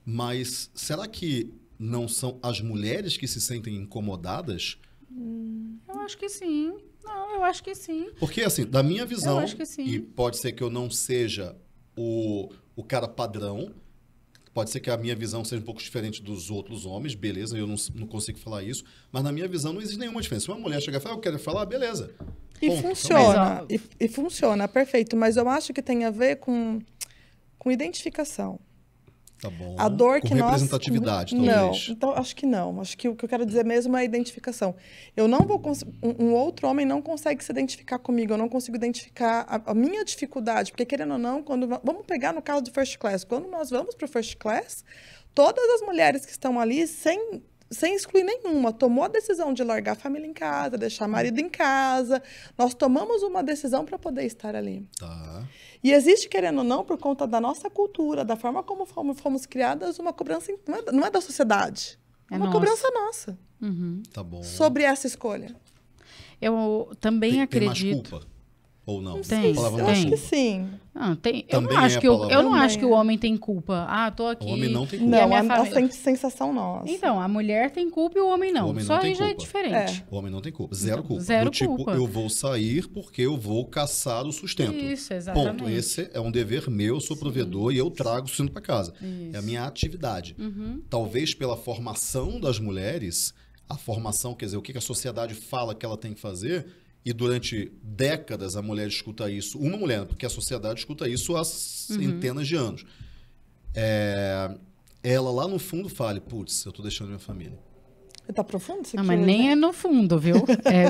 Mas será que não são as mulheres que se sentem incomodadas? Hum, eu acho que sim. Não, eu acho que sim. Porque, assim, da minha visão, eu acho que sim. e pode ser que eu não seja o, o cara padrão, pode ser que a minha visão seja um pouco diferente dos outros homens, beleza, eu não, não consigo falar isso, mas na minha visão não existe nenhuma diferença. Se uma mulher chegar e falar, ah, eu quero falar, beleza. E Ponto. funciona, e, e funciona, perfeito, mas eu acho que tem a ver com, com identificação. Tá bom. A dor Com que representatividade, nós... talvez. Não, então acho que não. Acho que o que eu quero dizer mesmo é a identificação. Eu não vou cons... um, outro homem não consegue se identificar comigo, eu não consigo identificar a, a, minha dificuldade, porque querendo ou não, quando vamos pegar no caso do first class, quando nós vamos para o first class, todas as mulheres que estão ali sem sem excluir nenhuma, tomou a decisão de largar a família em casa, deixar o marido em casa. Nós tomamos uma decisão para poder estar ali. Tá. E existe, querendo ou não, por conta da nossa cultura, da forma como fomos, fomos criadas, uma cobrança não é, não é da sociedade. É, é uma nossa. cobrança nossa. Uhum. Tá sobre essa escolha. Eu também tem, acredito. Tem mais culpa? Ou não? Ah, tem, eu acho que sim. Não, tem, eu não, acho, é que o, eu não acho que o é. homem tem culpa. Ah, tô aqui. O homem não tem culpa. Não, é a, a família... sensação nossa. Então, a mulher tem culpa e o homem não. O homem Só não aí culpa. já é diferente. É. O homem não tem culpa. Zero então, culpa. Zero Do tipo, culpa. tipo, eu vou sair porque eu vou caçar o sustento. Isso, exatamente. Ponto. Esse é um dever meu, sou Sim. provedor e eu trago o sustento para casa. Isso. É a minha atividade. Uhum. Talvez pela formação das mulheres, a formação, quer dizer, o que a sociedade fala que ela tem que fazer e durante décadas a mulher escuta isso, uma mulher, porque a sociedade escuta isso há uhum. centenas uhum. de anos. É, ela lá no fundo fale, putz, eu estou deixando minha família. Tá profundo isso aqui? Não, mas nem né? é no fundo, viu?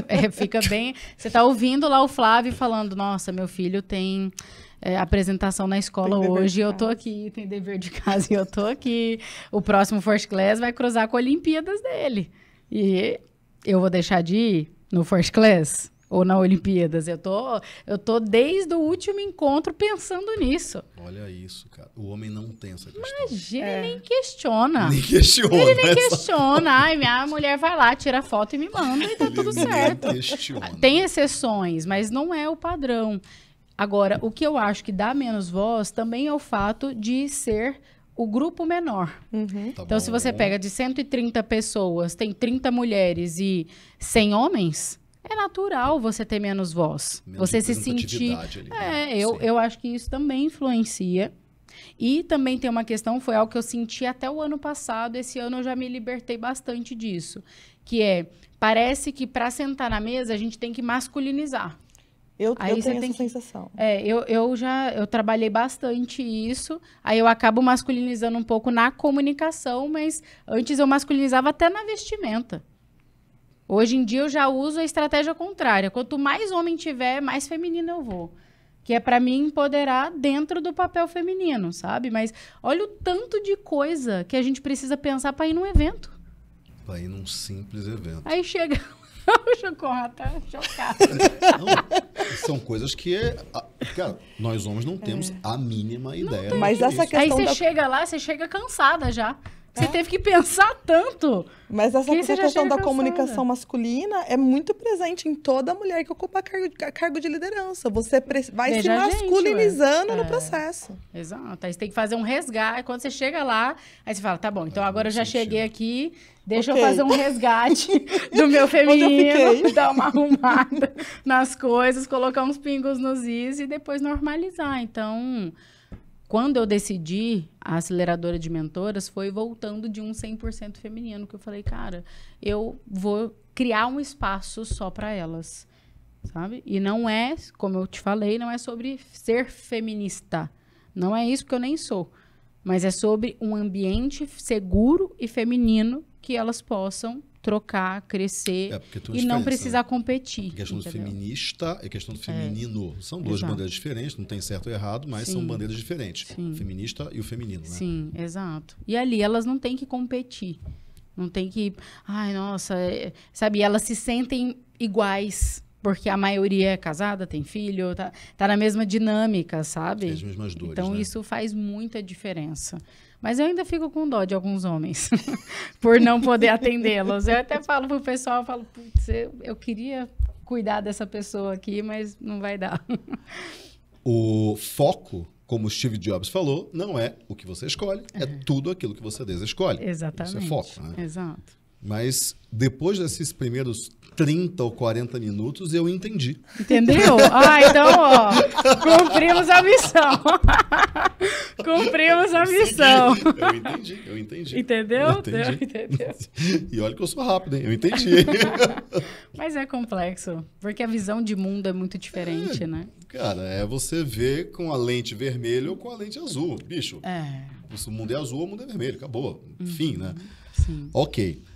É, é, fica bem. *laughs* Você tá ouvindo lá o Flávio falando: nossa, meu filho tem é, apresentação na escola hoje, eu tô aqui, tem dever de casa e eu tô aqui. O próximo First Class vai cruzar com Olimpíadas dele. E eu vou deixar de ir no First Class? ou na Olimpíadas. Eu tô, eu tô desde o último encontro pensando nisso. Olha isso, cara. O homem não tem essa questão. Imagina, é. ele nem questiona. Nem questiona. Ele nem né? questiona. Ai, minha mulher vai lá, tira foto e me manda e tá ele tudo certo. Questiona. Tem exceções, mas não é o padrão. Agora, o que eu acho que dá menos voz também é o fato de ser o grupo menor. Uhum. Tá então, bom. se você pega de 130 pessoas, tem 30 mulheres e 100 homens, é natural você ter menos voz. Menos você se sentir. Ali, né? É, eu, eu acho que isso também influencia. E também tem uma questão, foi algo que eu senti até o ano passado, esse ano eu já me libertei bastante disso, que é, parece que para sentar na mesa a gente tem que masculinizar. Eu, aí eu tenho essa que, sensação. É, eu, eu já eu trabalhei bastante isso, aí eu acabo masculinizando um pouco na comunicação, mas antes eu masculinizava até na vestimenta. Hoje em dia eu já uso a estratégia contrária. Quanto mais homem tiver, mais feminino eu vou. Que é para mim empoderar dentro do papel feminino, sabe? Mas olha o tanto de coisa que a gente precisa pensar para ir num evento. Para ir num simples evento. Aí chega. *laughs* o Chocorra tá chocado. *laughs* são coisas que é. Cara, nós homens não temos é. a mínima ideia. Mas essa questão. Aí você da... chega lá, você chega cansada já. Você é. teve que pensar tanto. Mas essa que questão da cansada. comunicação masculina é muito presente em toda mulher que ocupa cargo, cargo de liderança. Você vai Veja se masculinizando gente, é. no processo. Exato. Aí você tem que fazer um resgate. Quando você chega lá, aí você fala: tá bom, então agora eu já sentido. cheguei aqui, deixa okay. eu fazer um resgate *laughs* do meu feminino, *laughs* dar uma arrumada nas coisas, colocar uns pingos nos is e depois normalizar. Então. Quando eu decidi a aceleradora de mentoras, foi voltando de um 100% feminino, que eu falei, cara, eu vou criar um espaço só para elas, sabe? E não é, como eu te falei, não é sobre ser feminista. Não é isso que eu nem sou. Mas é sobre um ambiente seguro e feminino que elas possam trocar, crescer é, e não precisar né? competir. A questão do feminista e a questão do é. feminino. É. São duas exato. bandeiras diferentes, não tem certo ou errado, mas Sim. são bandeiras diferentes. Sim. O feminista e o feminino, né? Sim, exato. E ali elas não têm que competir. Não tem que, ai, nossa, é... sabe, elas se sentem iguais porque a maioria é casada, tem filho, tá, tá na mesma dinâmica, sabe? As mesmas dores, Então né? isso faz muita diferença. Mas eu ainda fico com dó de alguns homens *laughs* por não poder atendê-los. Eu até falo pro pessoal, eu falo, putz, eu, eu queria cuidar dessa pessoa aqui, mas não vai dar. o foco como Steve Jobs falou, não é o que você escolhe, é, é tudo aquilo que você desescolhe. Exatamente. Isso é foco. Né? Exato. Mas depois desses primeiros 30 ou 40 minutos, eu entendi. Entendeu? *laughs* Ah, então, ó, cumprimos a missão. *laughs* cumprimos a missão. Eu entendi, eu entendi. Entendeu? Eu entendi. entendeu? *laughs* E olha que eu sou rápido, hein? Eu entendi. Mas é complexo, porque a visão de mundo é muito diferente, é, né? Cara, é você ver com a lente vermelha ou com a lente azul, bicho. É. Se o mundo é azul, o mundo é vermelho, acabou. Uhum. Fim, né? Sim. Ok. Ok.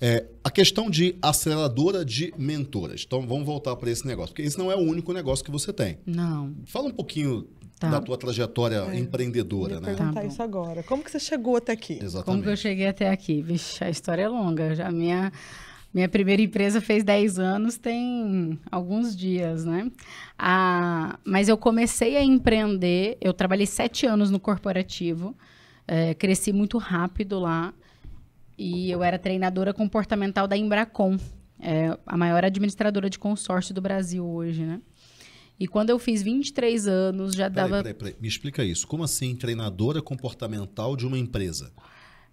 É, a questão de aceleradora de mentoras. Então, vamos voltar para esse negócio, porque esse não é o único negócio que você tem. Não. Fala um pouquinho Tá. da tua trajetória é. empreendedora, eu né? perguntar tá isso agora. Como que você chegou até aqui? Exatamente. Como que eu cheguei até aqui? Vixe, a história é longa. Já minha minha primeira empresa fez 10 anos, tem alguns dias, né? Ah, mas eu comecei a empreender, eu trabalhei sete anos no corporativo, é, cresci muito rápido lá e eu era treinadora comportamental da Embracon, é a maior administradora de consórcio do Brasil hoje, né? E quando eu fiz 23 anos, já dava. Peraí, peraí, peraí. Me explica isso. Como assim treinadora comportamental de uma empresa?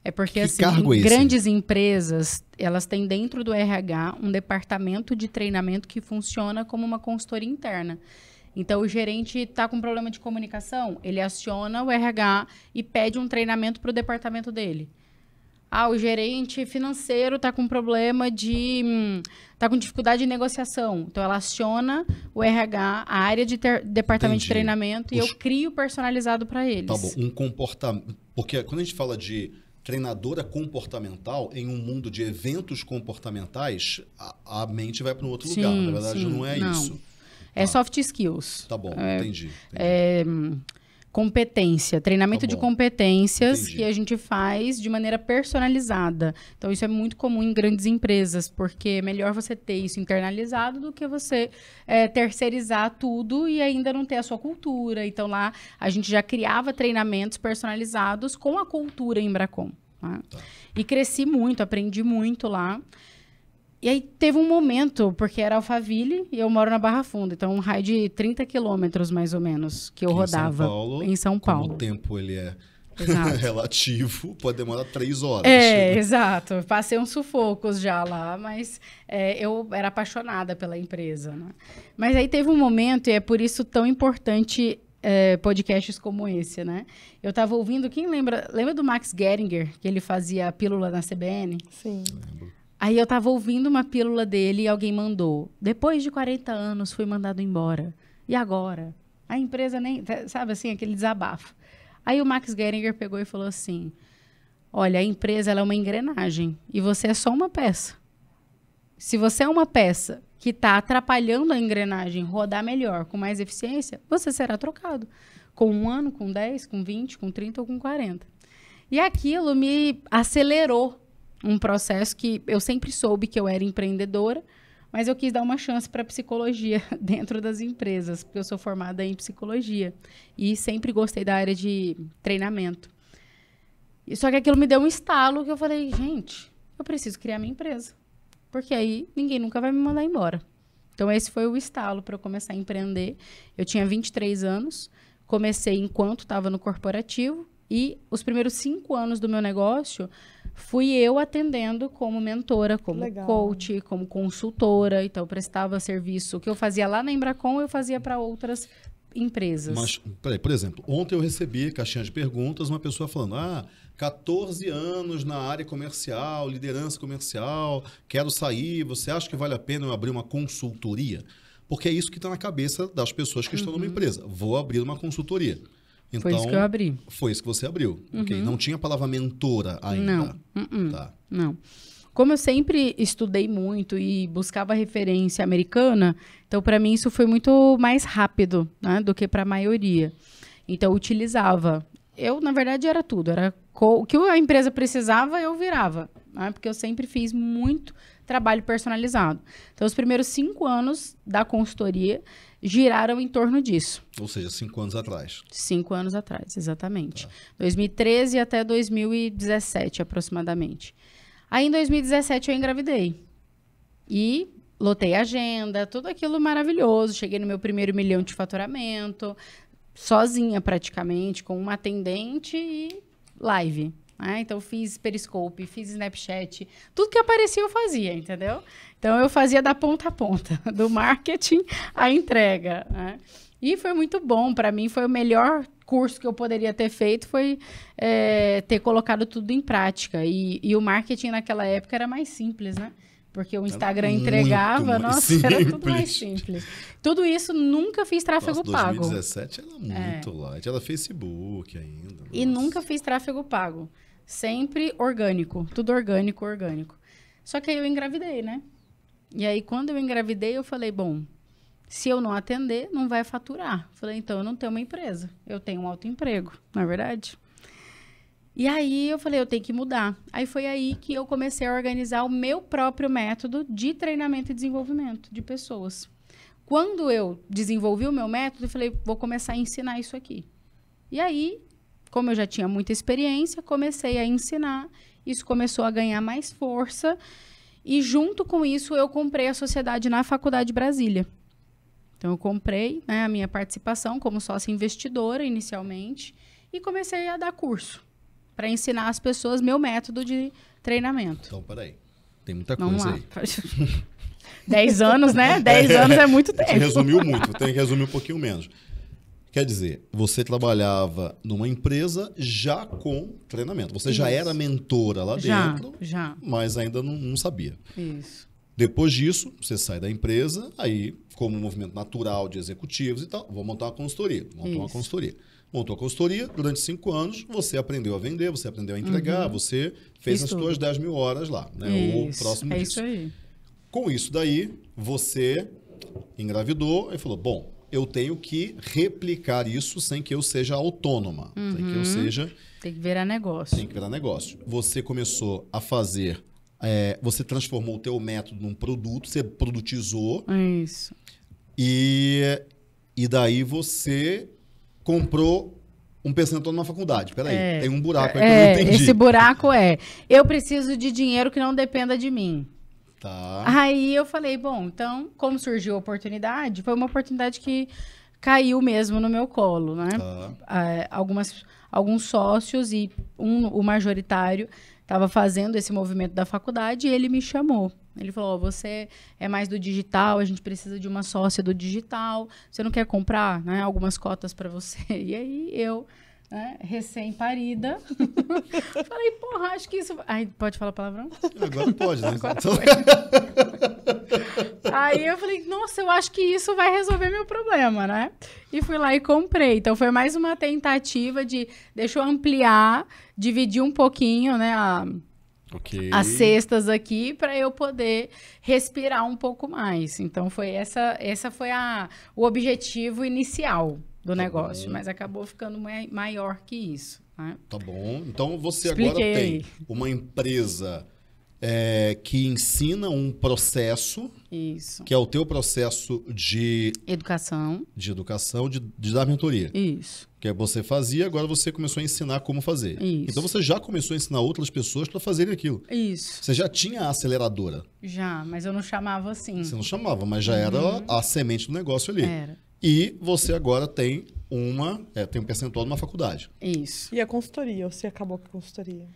É porque assim, é em grandes empresas, elas têm dentro do RH um departamento de treinamento que funciona como uma consultoria interna. Então, o gerente está com problema de comunicação, ele aciona o RH e pede um treinamento para o departamento dele. Ah, o gerente financeiro está com problema de. está hum, com dificuldade de negociação. Então, ela aciona o RH, a área de ter, departamento Entendi. de treinamento, Puxa. e eu crio personalizado para eles. Tá bom. Um comportamento. Porque quando a gente fala de treinadora comportamental, em um mundo de eventos comportamentais, a, a mente vai para um outro sim, lugar. Na verdade, sim, não é não. isso. É tá. soft skills. Tá bom, é, entendi. entendi. É, competência, treinamento tá de competências Entendi. que a gente faz de maneira personalizada. Então isso é muito comum em grandes empresas, porque é melhor você ter isso internalizado do que você é, terceirizar tudo e ainda não ter a sua cultura. Então lá a gente já criava treinamentos personalizados com a cultura em Né? Tá? tá. E cresci muito, aprendi muito lá. E aí teve um momento, porque era Alphaville e eu moro na Barra Funda, então um raio de 30 quilômetros mais ou menos que eu em rodava São Paulo, em São Paulo. o tempo ele é *laughs* relativo, pode demorar três horas. É, né? exato. Passei uns sufocos já lá, mas é, eu era apaixonada pela empresa. Né? Mas aí teve um momento, e é por isso tão importante é, podcasts como esse, né? Eu tava ouvindo, quem lembra? Lembra do Max Geringer, que ele fazia a pílula na CBN? Sim. Lembro. Aí eu estava ouvindo uma pílula dele e alguém mandou. Depois de 40 anos, fui mandado embora. E agora? A empresa nem. Sabe assim, aquele desabafo. Aí o Max Geringer pegou e falou assim: Olha, a empresa é uma engrenagem e você é só uma peça. Se você é uma peça que está atrapalhando a engrenagem rodar melhor, com mais eficiência, você será trocado. Com um ano, com 10, com 20, com 30 ou com 40. E aquilo me acelerou um processo que eu sempre soube que eu era empreendedora, mas eu quis dar uma chance para psicologia *laughs* dentro das empresas, porque eu sou formada em psicologia e sempre gostei da área de treinamento. E só que aquilo me deu um estalo que eu falei, gente, eu preciso criar minha empresa, porque aí ninguém nunca vai me mandar embora. Então esse foi o estalo para eu começar a empreender. Eu tinha 23 anos, comecei enquanto estava no corporativo e os primeiros cinco anos do meu negócio fui eu atendendo como mentora, como Legal. coach, como consultora. Então, eu prestava serviço. O que eu fazia lá na Embracon, eu fazia para outras empresas. Mas, peraí, por exemplo, ontem eu recebi caixinha de perguntas, uma pessoa falando: ah, 14 anos na área comercial, liderança comercial, quero sair. Você acha que vale a pena eu abrir uma consultoria? Porque é isso que está na cabeça das pessoas que estão uhum. numa empresa. Vou abrir uma consultoria. Então, foi isso que eu abri. Foi isso que você abriu. Uhum. Não tinha a palavra mentora ainda. Não. Uh -uh. Tá. Não. Como eu sempre estudei muito e buscava referência americana, então para mim isso foi muito mais rápido né, do que para a maioria. Então eu utilizava. Eu, na verdade, era tudo. Era o que a empresa precisava, eu virava. Né, porque eu sempre fiz muito trabalho personalizado. Então, os primeiros cinco anos da consultoria, giraram em torno disso. Ou seja, cinco anos atrás. Cinco anos atrás, exatamente. Tá. 2013 até 2017, aproximadamente. Aí, em 2017, eu engravidei. E lotei a agenda, tudo aquilo maravilhoso. Cheguei no meu primeiro milhão de faturamento, sozinha praticamente, com uma atendente e live. Né? Então, fiz Periscope, fiz Snapchat, tudo que aparecia eu fazia, entendeu? Então, eu fazia da ponta a ponta, *laughs* do marketing à entrega. Né? E foi muito bom, para mim foi o melhor curso que eu poderia ter feito, foi é, ter colocado tudo em prática. E, e o marketing naquela época era mais simples, né? Porque o Instagram era entregava, nossa, simples. era tudo mais simples. Tudo isso nunca fiz tráfego nossa, pago. 2017 era muito é. light, era Facebook ainda. Nossa. E nunca fiz tráfego pago. Sempre orgânico, tudo orgânico, orgânico. Só que aí eu engravidei, né? E aí, quando eu engravidei, eu falei, bom, se eu não atender, não vai faturar. Falei, então eu não tenho uma empresa, eu tenho um autoemprego, não é verdade? E aí eu falei, eu tenho que mudar. Aí foi aí que eu comecei a organizar o meu próprio método de treinamento e desenvolvimento de pessoas. Quando eu desenvolvi o meu método, eu falei, vou começar a ensinar isso aqui. E aí como eu já tinha muita experiência, comecei a ensinar. Isso começou a ganhar mais força. E junto com isso, eu comprei a sociedade na Faculdade Brasília. Então, eu comprei né, a minha participação como sócia investidora inicialmente e comecei a dar curso para ensinar as pessoas meu método de treinamento. Então, peraí. Tem muita Vamos coisa lá. aí. *laughs* Dez anos, né? Dez é. anos é muito tempo. Resumiu muito, tem que resumir um pouquinho menos. Quer dizer, você trabalhava numa empresa já com treinamento. Você Isso. já era mentora lá já, dentro, já. mas ainda não, não sabia. Isso. Depois disso, você sai da empresa, aí, como um movimento natural de executivos e tal, vou montar uma consultoria. Montou Isso. uma consultoria. Montou a consultoria, durante cinco anos, você aprendeu a vender, você aprendeu a entregar, uhum. você fez as suas 10 mil horas lá, né? Ou próximo é disso. Isso aí. Com isso daí, você engravidou e falou: bom, eu tenho que replicar isso sem que eu seja autônoma, uhum. sem que eu uhum. seja... Tem que virar negócio. Tem que virar negócio. Você começou a fazer... É, você transformou o teu método num produto, você produtizou. Isso. E, e daí você comprou um percentual numa faculdade. Peraí, é, tem um buraco aí é, que eu é, não entendi. Esse buraco é, eu preciso de dinheiro que não dependa de mim. Tá. Aí eu falei, bom, então, como surgiu a oportunidade, foi uma oportunidade que caiu mesmo no meu colo, né? Tá. É, algumas, alguns sócios e um, o majoritário estava fazendo esse movimento da faculdade e ele me chamou. Ele falou: oh, você é mais do digital, a gente precisa de uma sócia do digital, você não quer comprar né, algumas cotas para você? *laughs* E aí eu né, recém-parida. *laughs* Falei, porra, acho que isso. Aí pode falar palavrão? Agora pode, né? Agora então. Aí eu falei, nossa, eu acho que isso vai resolver meu problema, né? E fui lá e comprei. Então foi mais uma tentativa de deixa eu ampliar, dividir um pouquinho, né? A, okay. As cestas aqui para eu poder respirar um pouco mais. Então foi essa, essa foi a, o objetivo inicial do tá negócio, bom. mas acabou ficando maior que isso. Né? Tá bom. Então você Expliquei. agora tem uma empresa é, que ensina um processo, isso. que é o teu processo de educação, de educação, de, de dar mentoria. Isso. Que é você fazia, agora você começou a ensinar como fazer. Isso. Então você já começou a ensinar outras pessoas para fazerem aquilo. Isso. Você já tinha a aceleradora. Já, mas eu não chamava assim. Você não chamava, mas já uhum. era a semente do negócio ali. Era. E você agora tem uma, é, tem um percentual de uma faculdade. Isso. E a consultoria, ou você acabou com a consultoria?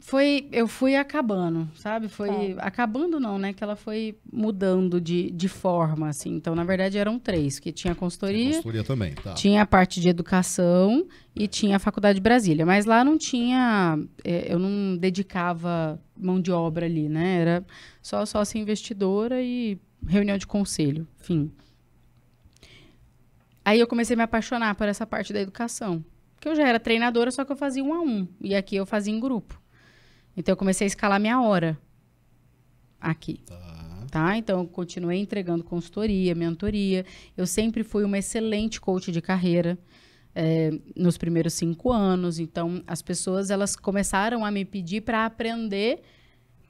Foi, eu fui acabando, sabe? Foi tá. acabando não, né? Que ela foi mudando de, de forma, assim. Então, na verdade, eram três, que tinha a consultoria, a consultoria também, tá. tinha a parte de educação e tinha a faculdade de Brasília. Mas lá não tinha, é, eu não dedicava mão de obra ali, né? Era só sócia investidora e reunião de conselho, enfim. Aí eu comecei a me apaixonar por essa parte da educação. Porque eu já era treinadora, só que eu fazia um a um. E aqui eu fazia em grupo. Então eu comecei a escalar minha hora aqui. Tá? tá? Então eu continuei entregando consultoria, mentoria. Eu sempre fui uma excelente coach de carreira. É, nos primeiros cinco anos, então as pessoas elas começaram a me pedir para aprender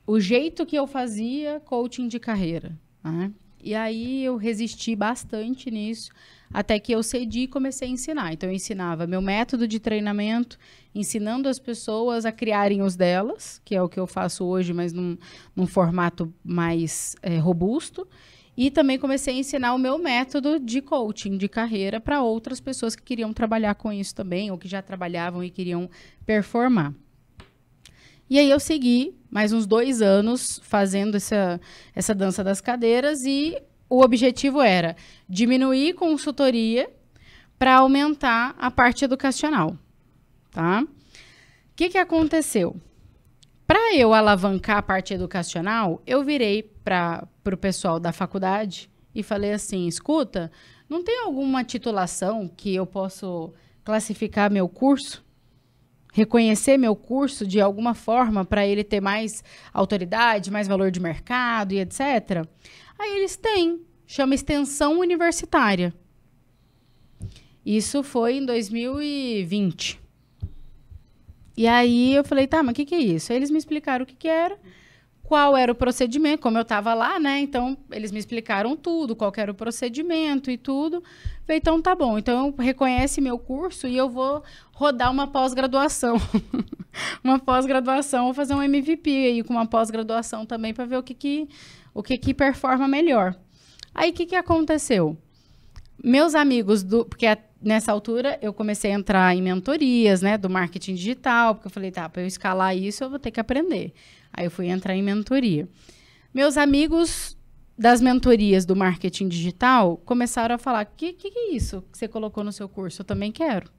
o jeito que eu fazia coaching de carreira. Né? E aí eu resisti bastante nisso até que eu cedi e comecei a ensinar. Então, eu ensinava meu método de treinamento, ensinando as pessoas a criarem os delas, que é o que eu faço hoje, mas num, num formato mais é, robusto. E também comecei a ensinar o meu método de coaching de carreira para outras pessoas que queriam trabalhar com isso também, ou que já trabalhavam e queriam performar. E aí eu segui mais uns dois anos fazendo essa, essa dança das cadeiras e o objetivo era diminuir consultoria para aumentar a parte educacional, tá? O que, que aconteceu? Para eu alavancar a parte educacional, eu virei para o pessoal da faculdade e falei assim: escuta, não tem alguma titulação que eu possa classificar meu curso? Reconhecer meu curso de alguma forma para ele ter mais autoridade, mais valor de mercado e etc. Aí eles têm, chama extensão universitária. Isso foi em 2020. E aí eu falei, tá, mas o que, que é isso? Aí eles me explicaram o que, que era, qual era o procedimento, como eu estava lá, né? Então, eles me explicaram tudo, qual era o procedimento e tudo. Falei, então tá bom, então reconhece meu curso e eu vou rodar uma pós-graduação. *laughs* uma pós-graduação, vou fazer um MVP aí com uma pós-graduação também para ver o que, que o que que performa melhor. Aí o que que aconteceu? Meus amigos do, porque a, nessa altura eu comecei a entrar em mentorias, né, do marketing digital, porque eu falei, tá, para eu escalar isso eu vou ter que aprender. Aí eu fui entrar em mentoria. Meus amigos das mentorias do marketing digital começaram a falar: "Que que, que é isso que você colocou no seu curso? Eu também quero".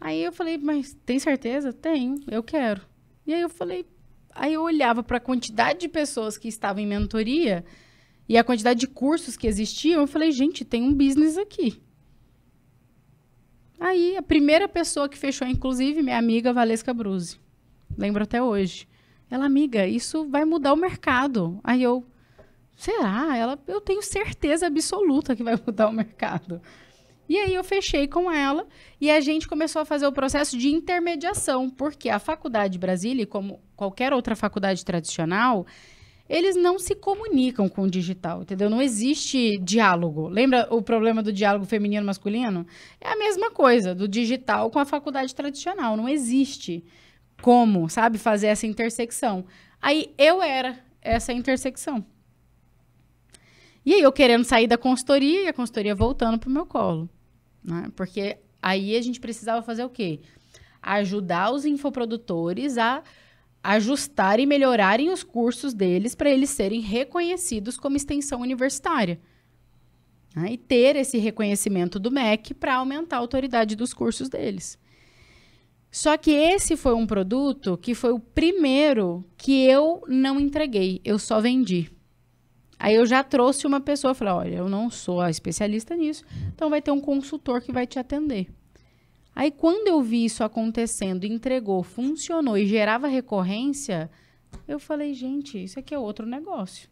Aí eu falei, mas tem certeza? Tenho, eu quero. E aí eu falei, Aí eu olhava para a quantidade de pessoas que estavam em mentoria e a quantidade de cursos que existiam, eu falei, gente, tem um business aqui. Aí a primeira pessoa que fechou, inclusive, minha amiga Valesca Bruzi. Lembro até hoje. Ela, amiga, isso vai mudar o mercado. Aí eu, será? Ela, eu tenho certeza absoluta que vai *laughs* mudar o mercado. E aí eu fechei com ela e a gente começou a fazer o processo de intermediação, porque a faculdade de Brasília, como qualquer outra faculdade tradicional, eles não se comunicam com o digital, entendeu? Não existe diálogo. Lembra o problema do diálogo feminino masculino? É a mesma coisa do digital com a faculdade tradicional, não existe como, sabe, fazer essa intersecção. Aí eu era essa intersecção. E aí eu querendo sair da consultoria e a consultoria voltando pro meu colo. Né? Porque aí a gente precisava fazer o quê? Ajudar os infoprodutores a ajustar e melhorarem os cursos deles para eles serem reconhecidos como extensão universitária. Né? E ter esse reconhecimento do MEC para aumentar a autoridade dos cursos deles. Só que esse foi um produto que foi o primeiro que eu não entreguei, eu só vendi. Aí eu já trouxe uma pessoa, falei, olha, eu não sou especialista nisso, então vai ter um consultor que vai te atender. Aí quando eu vi isso acontecendo, entregou, funcionou e gerava recorrência, eu falei, gente, isso aqui é outro negócio.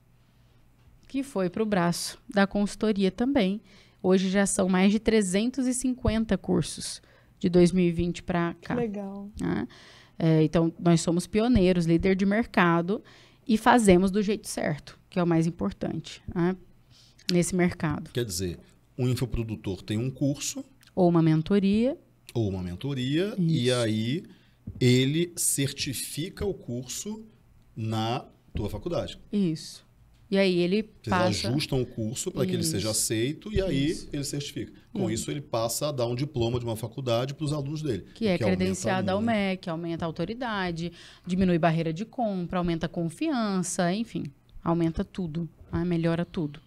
Que foi para o braço da consultoria também. Hoje já são mais de 350 cursos de 2020 para cá. Que legal. Né? É, então, nós somos pioneiros, líder de mercado e fazemos do jeito certo que é o mais importante né? nesse mercado. Quer dizer, o infoprodutor tem um curso. Ou uma mentoria. Ou uma mentoria, Isso. e aí ele certifica o curso na tua faculdade. Isso. E aí ele Vocês passa... ajustam o curso para que ele seja aceito e aí isso. ele certifica. Com isso. Hum. isso. ele passa a dar um diploma de uma faculdade para os alunos dele. Que é que credenciado ao MEC, aumenta a autoridade, diminui barreira de compra, aumenta a confiança, enfim aumenta tudo, né? melhora tudo.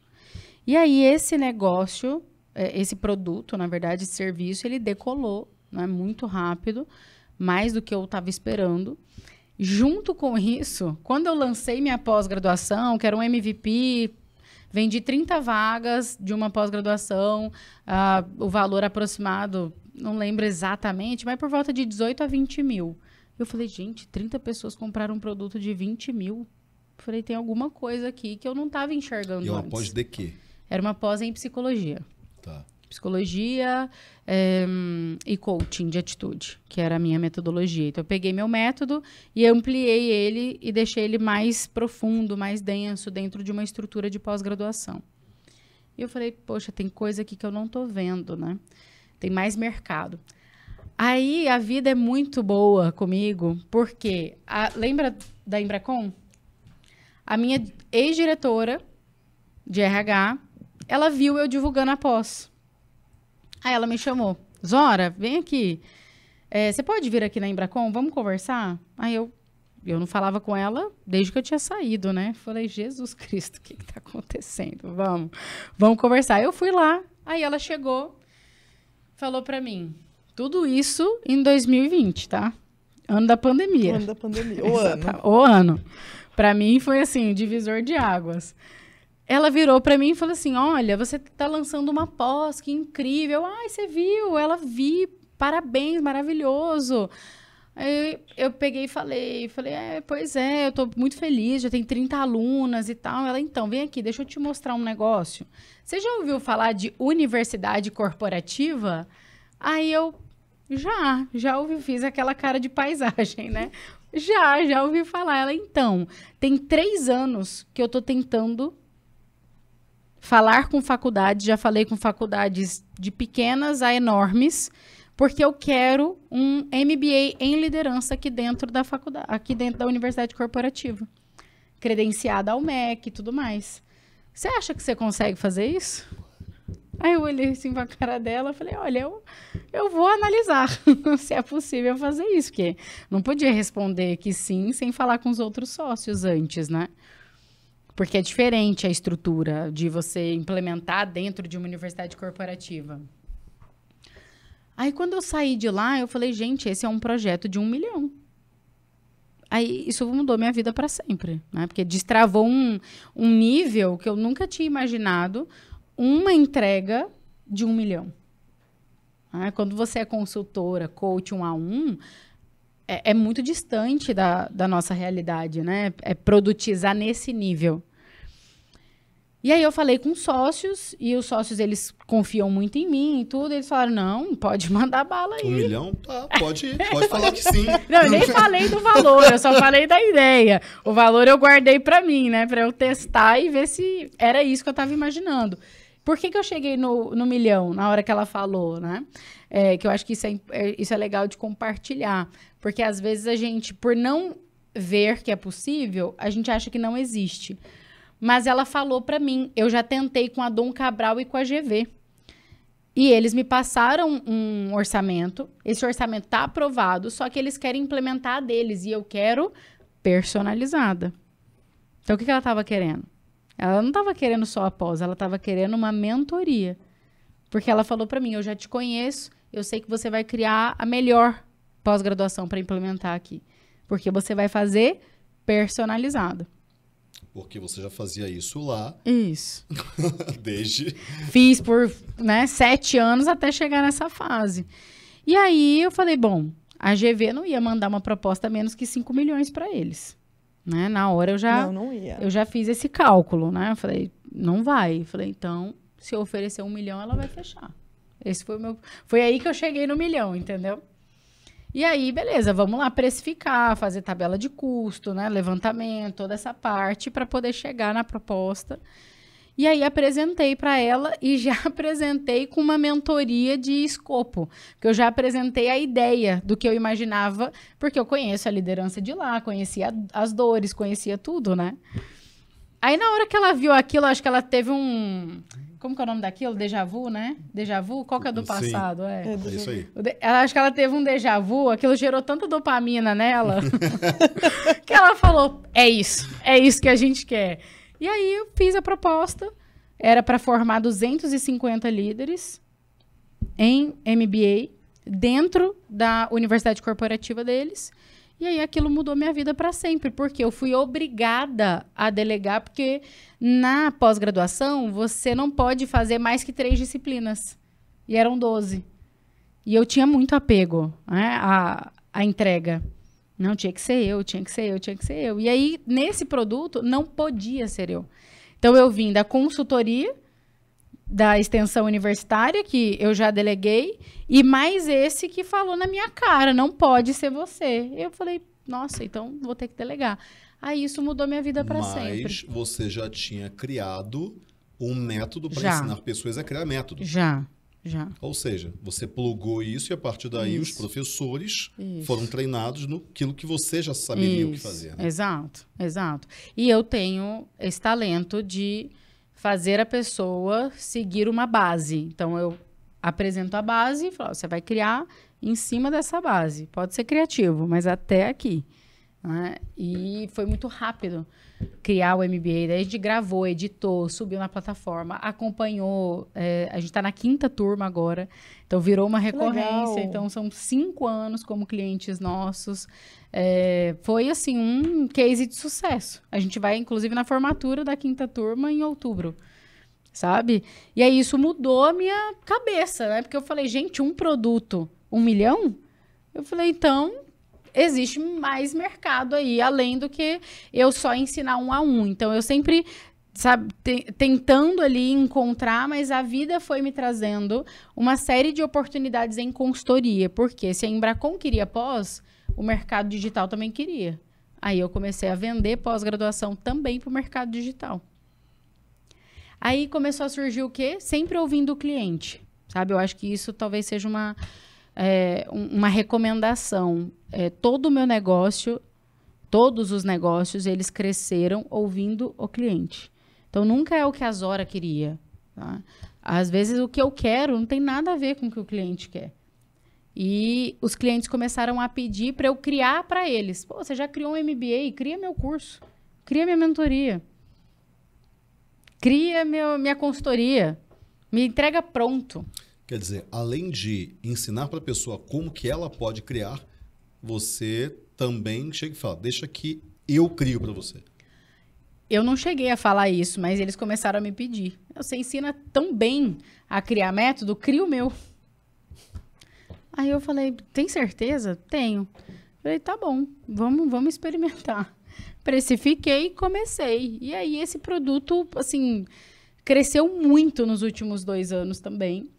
E aí esse negócio, é, esse produto, na verdade, esse serviço, ele decolou né? muito rápido, mais do que eu estava esperando. Junto com isso, quando eu lancei minha pós-graduação, que era um MVP, vendi 30 vagas de uma pós-graduação, uh, o valor aproximado, não lembro exatamente, mas por volta de 18 a 20 mil. Eu falei, gente, 30 pessoas compraram um produto de 20 mil. Falei, tem alguma coisa aqui que eu não estava enxergando. E uma antes. pós de quê? Era uma pós em psicologia. Tá. Psicologia é, e coaching de atitude, que era a minha metodologia. Então, eu peguei meu método e ampliei ele e deixei ele mais profundo, mais denso, dentro de uma estrutura de pós-graduação. E eu falei, poxa, tem coisa aqui que eu não tô vendo, né? Tem mais mercado. Aí a vida é muito boa comigo, porque a, lembra da Embracon? A minha ex-diretora de RH, ela viu eu divulgando a pós. Aí ela me chamou. Zora, vem aqui. É, você pode vir aqui na Embracom? Vamos conversar? Aí eu, eu não falava com ela desde que eu tinha saído, né? Falei, Jesus Cristo, o que está acontecendo? Vamos, vamos conversar. Eu fui lá. Aí ela chegou, falou para mim, tudo isso em 2020, tá? Ano da pandemia. Ano da pandemia. *laughs* O ano. O ano. Para mim foi assim, divisor de águas. Ela virou para mim e falou assim: "Olha, você tá lançando uma pós, que incrível. Ai, você viu? Ela vi. Parabéns, maravilhoso." Aí eu peguei e falei, falei, é, pois é, eu tô muito feliz, já tem 30 alunas e tal. Ela, então, vem aqui, deixa eu te mostrar um negócio. Você já ouviu falar de universidade corporativa? Aí eu, já, já ouvi, fiz aquela cara de paisagem, né? Já, já ouvi falar. Ela, então, tem três anos que eu tô tentando falar com faculdades, já falei com faculdades de pequenas a enormes, porque eu quero um MBA em liderança aqui dentro da faculdade, aqui dentro da universidade corporativa, credenciada ao MEC e tudo mais. Você acha que você consegue fazer isso? Aí eu olhei assim pra cara dela falei, olha, eu, eu vou analisar *laughs* se é possível fazer isso, porque não podia responder que sim sem falar com os outros sócios antes, né? Porque é diferente a estrutura de você implementar dentro de uma universidade corporativa. Aí quando eu saí de lá, eu falei, gente, esse é um projeto de um milhão. Aí isso mudou minha vida para sempre, né? Porque destravou um, um nível que eu nunca tinha imaginado, uma entrega de um milhão. Ah, quando você é consultora, coach um a um, é, é muito distante da, da nossa realidade, né? É produtizar nesse nível. E aí eu falei com sócios, e os sócios, eles confiam muito em mim e tudo. Eles falaram, não, pode mandar bala aí. Um milhão? Tá, pode, pode falar que sim. *laughs* Não, eu nem falei do valor, eu só falei da ideia. O valor eu guardei para mim, né? para eu testar e ver se era isso que eu estava imaginando. Por que, que eu cheguei no, no milhão na hora que ela falou, né? É, que eu acho que isso é, é, isso é legal de compartilhar. Porque às vezes a gente, por não ver que é possível, a gente acha que não existe. Mas ela falou para mim, eu já tentei com a Dom Cabral e com a GV. E eles me passaram um orçamento. Esse orçamento tá aprovado, só que eles querem implementar a deles e eu quero personalizada. Então o que, que ela estava querendo? Ela não estava querendo só a pós, ela estava querendo uma mentoria. Porque ela falou para mim: eu já te conheço, eu sei que você vai criar a melhor pós-graduação para implementar aqui. Porque você vai fazer personalizado. Porque você já fazia isso lá. Isso. *laughs* Desde. Fiz por né, sete anos até chegar nessa fase. E aí eu falei: bom, a GV não ia mandar uma proposta menos que 5 milhões para eles. Né? Na hora eu já, não, não eu já fiz esse cálculo, né? Eu falei, não vai. Eu falei, então, se eu oferecer um milhão, ela vai fechar. Esse foi meu. Foi aí que eu cheguei no milhão, entendeu? E aí, beleza, vamos lá precificar, fazer tabela de custo, né? Levantamento, toda essa parte para poder chegar na proposta e aí apresentei para ela e já *laughs* apresentei com uma mentoria de escopo, que eu já apresentei a ideia do que eu imaginava, porque eu conheço a liderança de lá, conhecia as dores, conhecia tudo, né? Aí na hora que ela viu aquilo, acho que ela teve um como que é o nome daquilo? Déjà vu, né? Déjà vu? Qual que é do passado? é. é, é isso aí. Ela, acho que ela teve um déjà vu, aquilo gerou tanta dopamina nela, *laughs* *laughs* que ela falou, é isso, é isso que a gente quer. E aí eu fiz a proposta, era para formar 250 líderes em MBA dentro da universidade corporativa deles. E aí aquilo mudou minha vida para sempre, porque eu fui obrigada a delegar, porque na pós-graduação você não pode fazer mais que três disciplinas. E eram 12. E eu tinha muito apego né, à, à entrega. Não, tinha que ser eu, tinha que ser eu, tinha que ser eu. E aí, nesse produto, não podia ser eu. Então, eu vim da consultoria, da extensão universitária, que eu já deleguei, e mais esse que falou na minha cara: não pode ser você. Eu falei, nossa, então vou ter que delegar. Aí isso mudou minha vida para sempre. Mas você já tinha criado um método para ensinar pessoas a criar método. Já. Já. Ou seja, você plugou isso e a partir daí isso. os professores isso. foram treinados no aquilo que você já saberia isso. o que fazer. Né? Exato, exato. E eu tenho esse talento de fazer a pessoa seguir uma base. Então eu apresento a base e falo, você vai criar em cima dessa base. Pode ser criativo, mas até aqui. Né? E foi muito rápido criar o MBA. Daí a gente gravou, editou, subiu na plataforma, acompanhou. É, a gente está na quinta turma agora, então virou uma recorrência. Então são cinco anos como clientes nossos. É, foi assim um case de sucesso. A gente vai inclusive na formatura da quinta turma em outubro sabe? E aí isso mudou a minha cabeça, né? Porque eu falei, gente, um produto, um milhão? Eu falei, então existe mais mercado aí, além do que eu só ensinar um a um. Então, eu sempre sabe, te, tentando ali encontrar, mas a vida foi me trazendo uma série de oportunidades em consultoria, porque se a Embracon queria pós, o mercado digital também queria. Aí eu comecei a vender pós-graduação também para o mercado digital. Aí começou a surgir o quê? Sempre ouvindo o cliente, sabe? Eu acho que isso talvez seja uma é, uma recomendação. É, todo o meu negócio, todos os negócios, eles cresceram ouvindo o cliente. Então nunca é o que a Zora queria. Tá? Às vezes o que eu quero não tem nada a ver com o que o cliente quer. E os clientes começaram a pedir para eu criar para eles. Pô, você já criou um MBA? Cria meu curso. Cria minha mentoria. Cria meu, minha consultoria. Me entrega pronto. Quer dizer, além de ensinar para a pessoa como que ela pode criar, você também chega e fala, deixa que eu crio para você. Eu não cheguei a falar isso, mas eles começaram a me pedir. Você ensina tão bem a criar método, cria o meu. Aí eu falei, tem certeza? Tenho. Falei, tá bom, vamos, vamos experimentar. Precifiquei e comecei. E aí esse produto, assim, cresceu muito nos últimos dois anos também.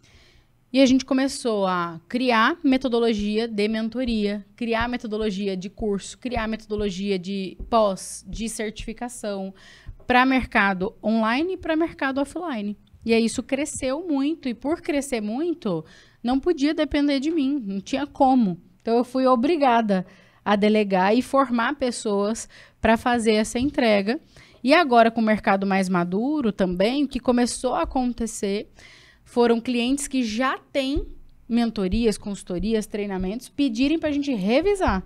E a gente começou a criar metodologia de mentoria, criar metodologia de curso, criar metodologia de pós, de certificação para mercado online e para mercado offline. E aí isso cresceu muito e por crescer muito, não podia depender de mim, não tinha como. Então eu fui obrigada a delegar e formar pessoas para fazer essa entrega. E agora, com o mercado mais maduro também, o que começou a acontecer foram clientes que já têm mentorias, consultorias, treinamentos, pedirem para a gente revisar.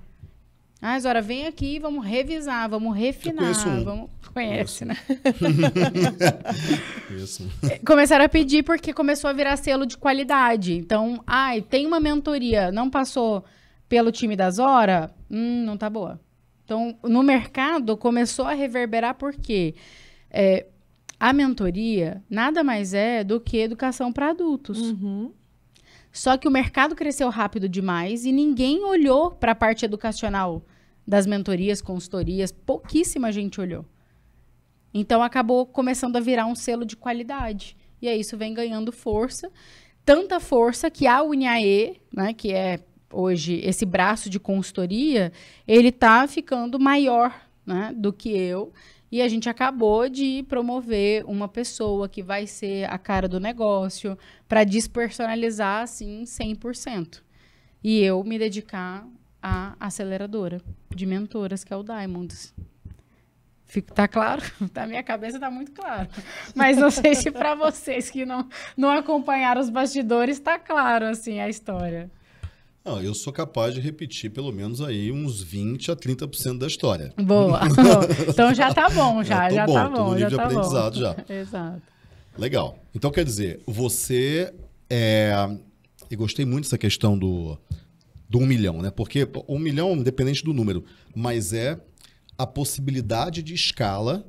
Ah, Zora, vem aqui, vamos revisar, vamos refinar. um. vamos... Conhece, né? *laughs* Eh, começaram a pedir porque começou a virar selo de qualidade. Então, ai, tem uma mentoria, não passou pelo time da Zora, hum, não tá boa. Então, no mercado, começou a reverberar por quê? É, a mentoria nada mais é do que educação para adultos. Uhum. Só que o mercado cresceu rápido demais e ninguém olhou para a parte educacional das mentorias, consultorias, pouquíssima gente olhou. Então acabou começando a virar um selo de qualidade. E aí isso vem ganhando força, tanta força que a UNAE, né, que é hoje esse braço de consultoria, ele tá ficando maior, né, do que eu e a gente acabou de promover uma pessoa que vai ser a cara do negócio para despersonalizar assim 100%. E eu me dedicar à aceleradora de mentoras, que é o Diamonds. Fico, tá claro? *laughs* Tá minha cabeça tá muito claro. Mas não sei se para vocês que não não acompanharam os bastidores tá claro assim a história. Não, eu sou capaz de repetir pelo menos aí uns 20 a 30% da história. Boa. *laughs* então já tá bom, já, já, é, já bom, tá bom. Já no nível de tá aprendizado bom. já. *laughs* Exato. Legal. Então quer dizer, você é... E gostei muito dessa questão do, do um milhão, né? Porque um milhão, independente do número, mas é a possibilidade de escala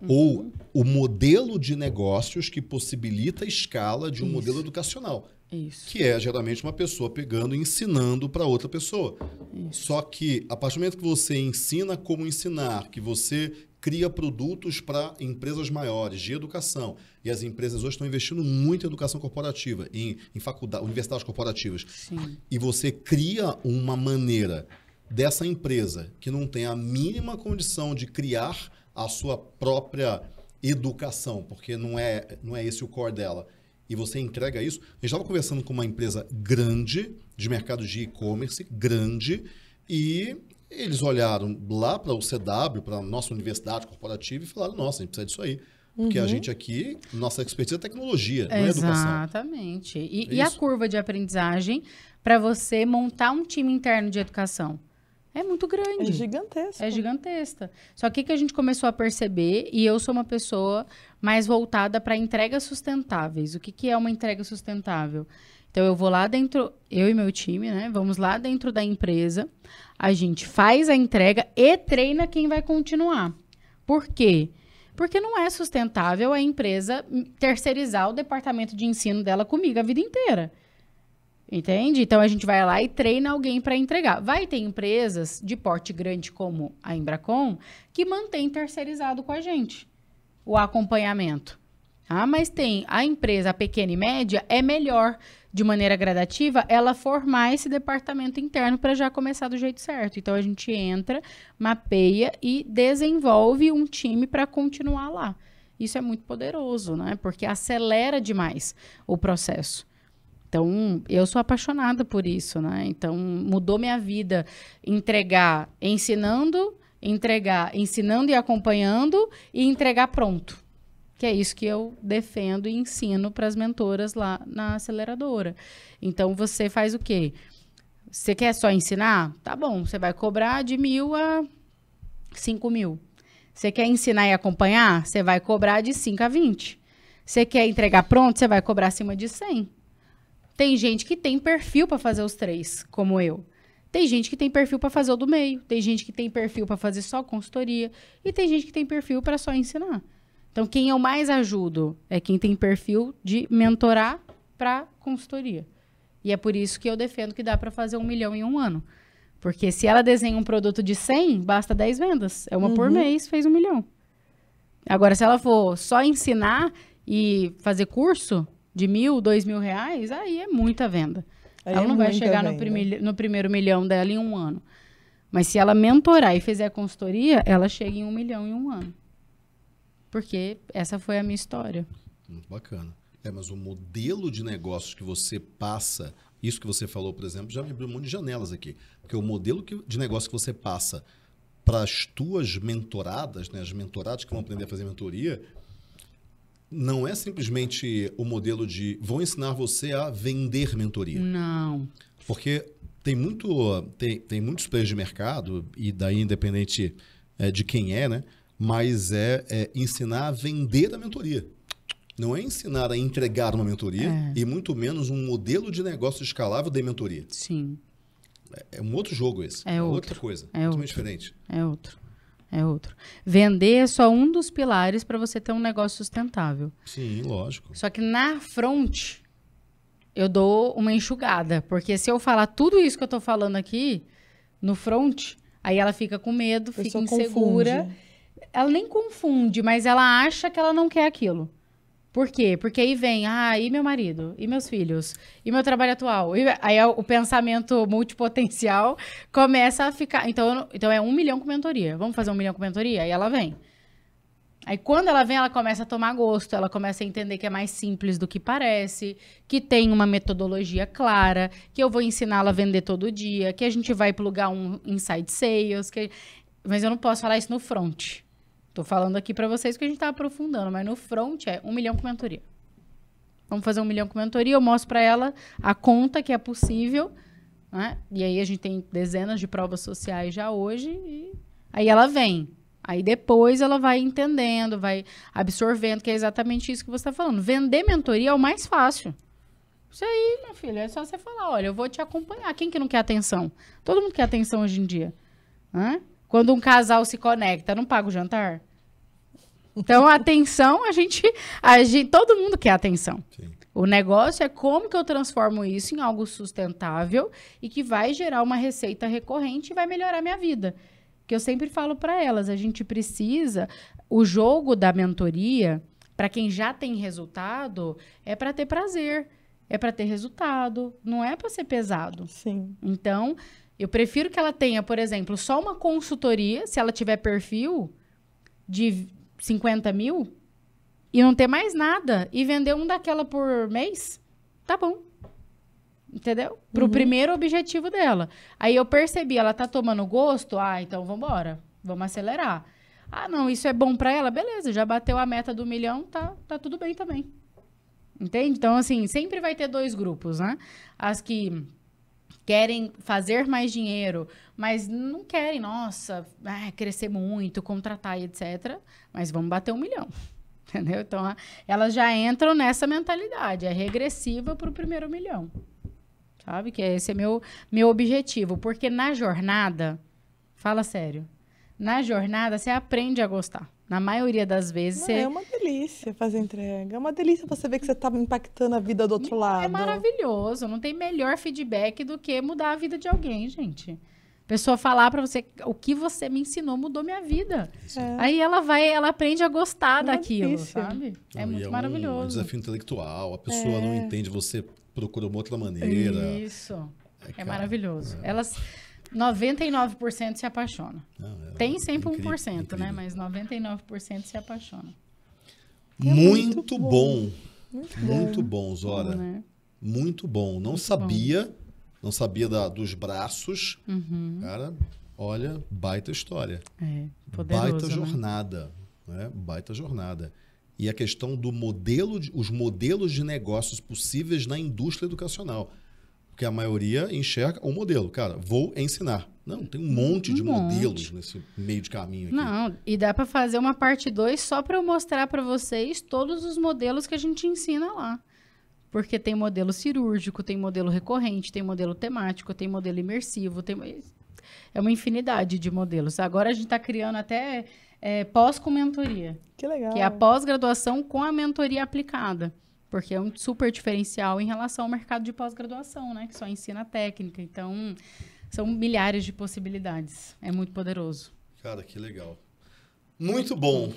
uhum. ou o modelo de negócios que possibilita a escala de um Isso. modelo educacional. Isso. Que é geralmente uma pessoa pegando e ensinando para outra pessoa. Isso. Só que a partir do momento que você ensina como ensinar, que você cria produtos para empresas maiores de educação, e as empresas hoje estão investindo muito em educação corporativa, em, em faculdade, universidades corporativas, Sim. e você cria uma maneira dessa empresa que não tem a mínima condição de criar a sua própria educação, porque não é, não é esse o core dela e você entrega isso. A gente estava conversando com uma empresa grande, de mercado de e-commerce, grande, e eles olharam lá para o CW, para a nossa universidade corporativa, e falaram: nossa, a gente precisa disso aí. Porque uhum. a gente aqui, nossa expertise é tecnologia, não é educação. Exatamente. E, é e a curva de aprendizagem para você montar um time interno de educação? É muito grande. É gigantesca. É gigantesca. Só que o que a gente começou a perceber, e eu sou uma pessoa mais voltada para entregas sustentáveis. O que, que é uma entrega sustentável? Então, eu vou lá dentro, eu e meu time, né? Vamos lá dentro da empresa, a gente faz a entrega e treina quem vai continuar. Por quê? Porque não é sustentável a empresa terceirizar o departamento de ensino dela comigo a vida inteira. Entende? Então a gente vai lá e treina alguém para entregar. Vai ter empresas de porte grande como a Embracon que mantém terceirizado com a gente o acompanhamento. Ah, mas tem a empresa pequena e média é melhor de maneira gradativa ela formar esse departamento interno para já começar do jeito certo. Então a gente entra, mapeia e desenvolve um time para continuar lá. Isso é muito poderoso, né? Porque acelera demais o processo. Então, eu sou apaixonada por isso, né? Então, mudou minha vida entregar ensinando, entregar ensinando e acompanhando e entregar pronto. Que é isso que eu defendo e ensino para as mentoras lá na aceleradora. Então, você faz o quê? Você quer só ensinar? Tá bom, você vai cobrar de mil a cinco mil. Você quer ensinar e acompanhar? Você vai cobrar de cinco a vinte. Você quer entregar pronto? Você vai cobrar acima de cem. Tem gente que tem perfil para fazer os três, como eu. Tem gente que tem perfil para fazer o do meio, tem gente que tem perfil para fazer só consultoria e tem gente que tem perfil para só ensinar. Então, quem eu mais ajudo é quem tem perfil de mentorar para consultoria. E é por isso que eu defendo que dá para fazer um milhão em um ano. Porque se ela desenha um produto de 100, basta 10 vendas. É uma uhum. por mês, fez um milhão. Agora, se ela for só ensinar e fazer curso, de mil, dois mil reais, aí é muita venda. Aí ela é não vai chegar no, no primeiro milhão dela em um ano. Mas se ela mentorar e fizer a consultoria, ela chega em um milhão em um ano. Porque essa foi a minha história. Muito bacana. É, mas o modelo de negócios que você passa, isso que você falou, por exemplo, já me abriu um monte de janelas aqui. Porque o modelo que, de negócio que você passa para as tuas mentoradas, né, as mentoradas que vão aprender a fazer mentoria, não é simplesmente o modelo de vou ensinar você a vender mentoria. Não. Porque tem muito tem, tem muitos players de mercado e daí independente é, de quem é, né? Mas é, é, ensinar a vender a mentoria. Não é ensinar a entregar uma mentoria é. e muito menos um modelo de negócio escalável de mentoria. Sim. É, é um outro jogo esse. É, é outro. outra coisa. É totalmente diferente. É outro. É outro. Vender é só um dos pilares para você ter um negócio sustentável. Sim, lógico. Só que na frente eu dou uma enxugada. Porque se eu falar tudo isso que eu estou falando aqui, no front, aí ela fica com medo, fica insegura. Confunde. Ela nem confunde, mas ela acha que ela não quer aquilo. Por quê? Porque aí vem, ah, e meu marido, e meus filhos, e meu trabalho atual. E aí é o pensamento multipotencial começa a ficar. Então, então é um milhão com mentoria. Vamos fazer um milhão com mentoria? E ela vem. Aí quando ela vem, ela começa a tomar gosto, ela começa a entender que é mais simples do que parece, que tem uma metodologia clara, que eu vou ensiná-la a vender todo dia, que a gente vai plugar um inside sales, que... mas eu não posso falar isso no front. Tô falando aqui para vocês que a gente tá aprofundando, mas no front é um milhão com mentoria. Vamos fazer um milhão com mentoria, eu mostro para ela a conta que é possível, né? E aí a gente tem dezenas de provas sociais já hoje e aí ela vem. Aí depois ela vai entendendo, vai absorvendo, que é exatamente isso que você está falando. Vender mentoria é o mais fácil. Isso aí, meu filho, é só você falar, olha, eu vou te acompanhar. Quem que não quer atenção? Todo mundo quer atenção hoje em dia. Né? Quando um casal se conecta, não paga o jantar? Então, atenção, a gente, a gente. Todo mundo quer atenção. Sim. O negócio é como que eu transformo isso em algo sustentável e que vai gerar uma receita recorrente e vai melhorar minha vida. Que eu sempre falo para elas, a gente precisa o jogo da mentoria para quem já tem resultado é para ter prazer, é para ter resultado, não é para ser pesado. Sim. Então, eu prefiro que ela tenha, por exemplo, só uma consultoria, se ela tiver perfil de 50 mil, e não ter mais nada, e vender um daquela por mês, tá bom. Entendeu? Pro uhum. primeiro objetivo dela. Aí eu percebi, ela tá tomando gosto, ah, então vambora, vamos acelerar. Ah, não, isso é bom para ela? Beleza, já bateu a meta do milhão, tá, tá tudo bem também. Entende? Então, assim, sempre vai ter dois grupos, né? As que querem fazer mais dinheiro, mas não querem, nossa, ah, crescer muito, contratar e etc. Mas vamos bater um milhão. *laughs* Entendeu? Então, elas já entram nessa mentalidade. É regressiva para o primeiro milhão. Sabe? Que esse é meu, meu objetivo. Porque na jornada, fala sério, na jornada você aprende a gostar. Na maioria das vezes. Não, você... É uma delícia fazer entrega. É uma delícia você ver que você está impactando a vida do outro é lado. É maravilhoso. Não tem melhor feedback do que mudar a vida de alguém, gente. A pessoa falar para você o que você me ensinou mudou minha vida. É. Aí ela vai, ela aprende a gostar é daquilo, sabe? É não, é muito é maravilhoso. É um desafio intelectual. A pessoa não entende, você procura uma outra maneira. Isso. É, maravilhoso. Elas 99% se apaixona. Não, é Tem sempre incrível, 1%, né? incrível. né? Mas 99% se apaixona. É muito, muito, bom. bom. Muito bom, Zora. Bom, né? Muito bom. Não muito sabia, bom. não sabia da, dos braços. Uhum. Cara, olha, baita história. É, poderoso, baita né? jornada. Né? Baita jornada. E a questão do modelo, de, os modelos de negócios possíveis na indústria educacional. Porque a maioria enxerga o modelo. Cara, vou ensinar. Não, tem um monte um de monte. modelos nesse meio de caminho aqui. Não, e dá para fazer uma parte 2 só para eu mostrar para vocês todos os modelos que a gente ensina lá. Porque tem modelo cirúrgico, tem modelo recorrente, tem modelo temático, tem modelo imersivo, tem... É uma infinidade de modelos. Agora a gente está criando até é, pós com mentoria. Que legal. Que é a pós-graduação com a mentoria aplicada. Porque é um super diferencial em relação ao mercado de pós-graduação, né? Que só ensina técnica. Então, são milhares de possibilidades. É muito poderoso. Cara, que legal. Muito bom.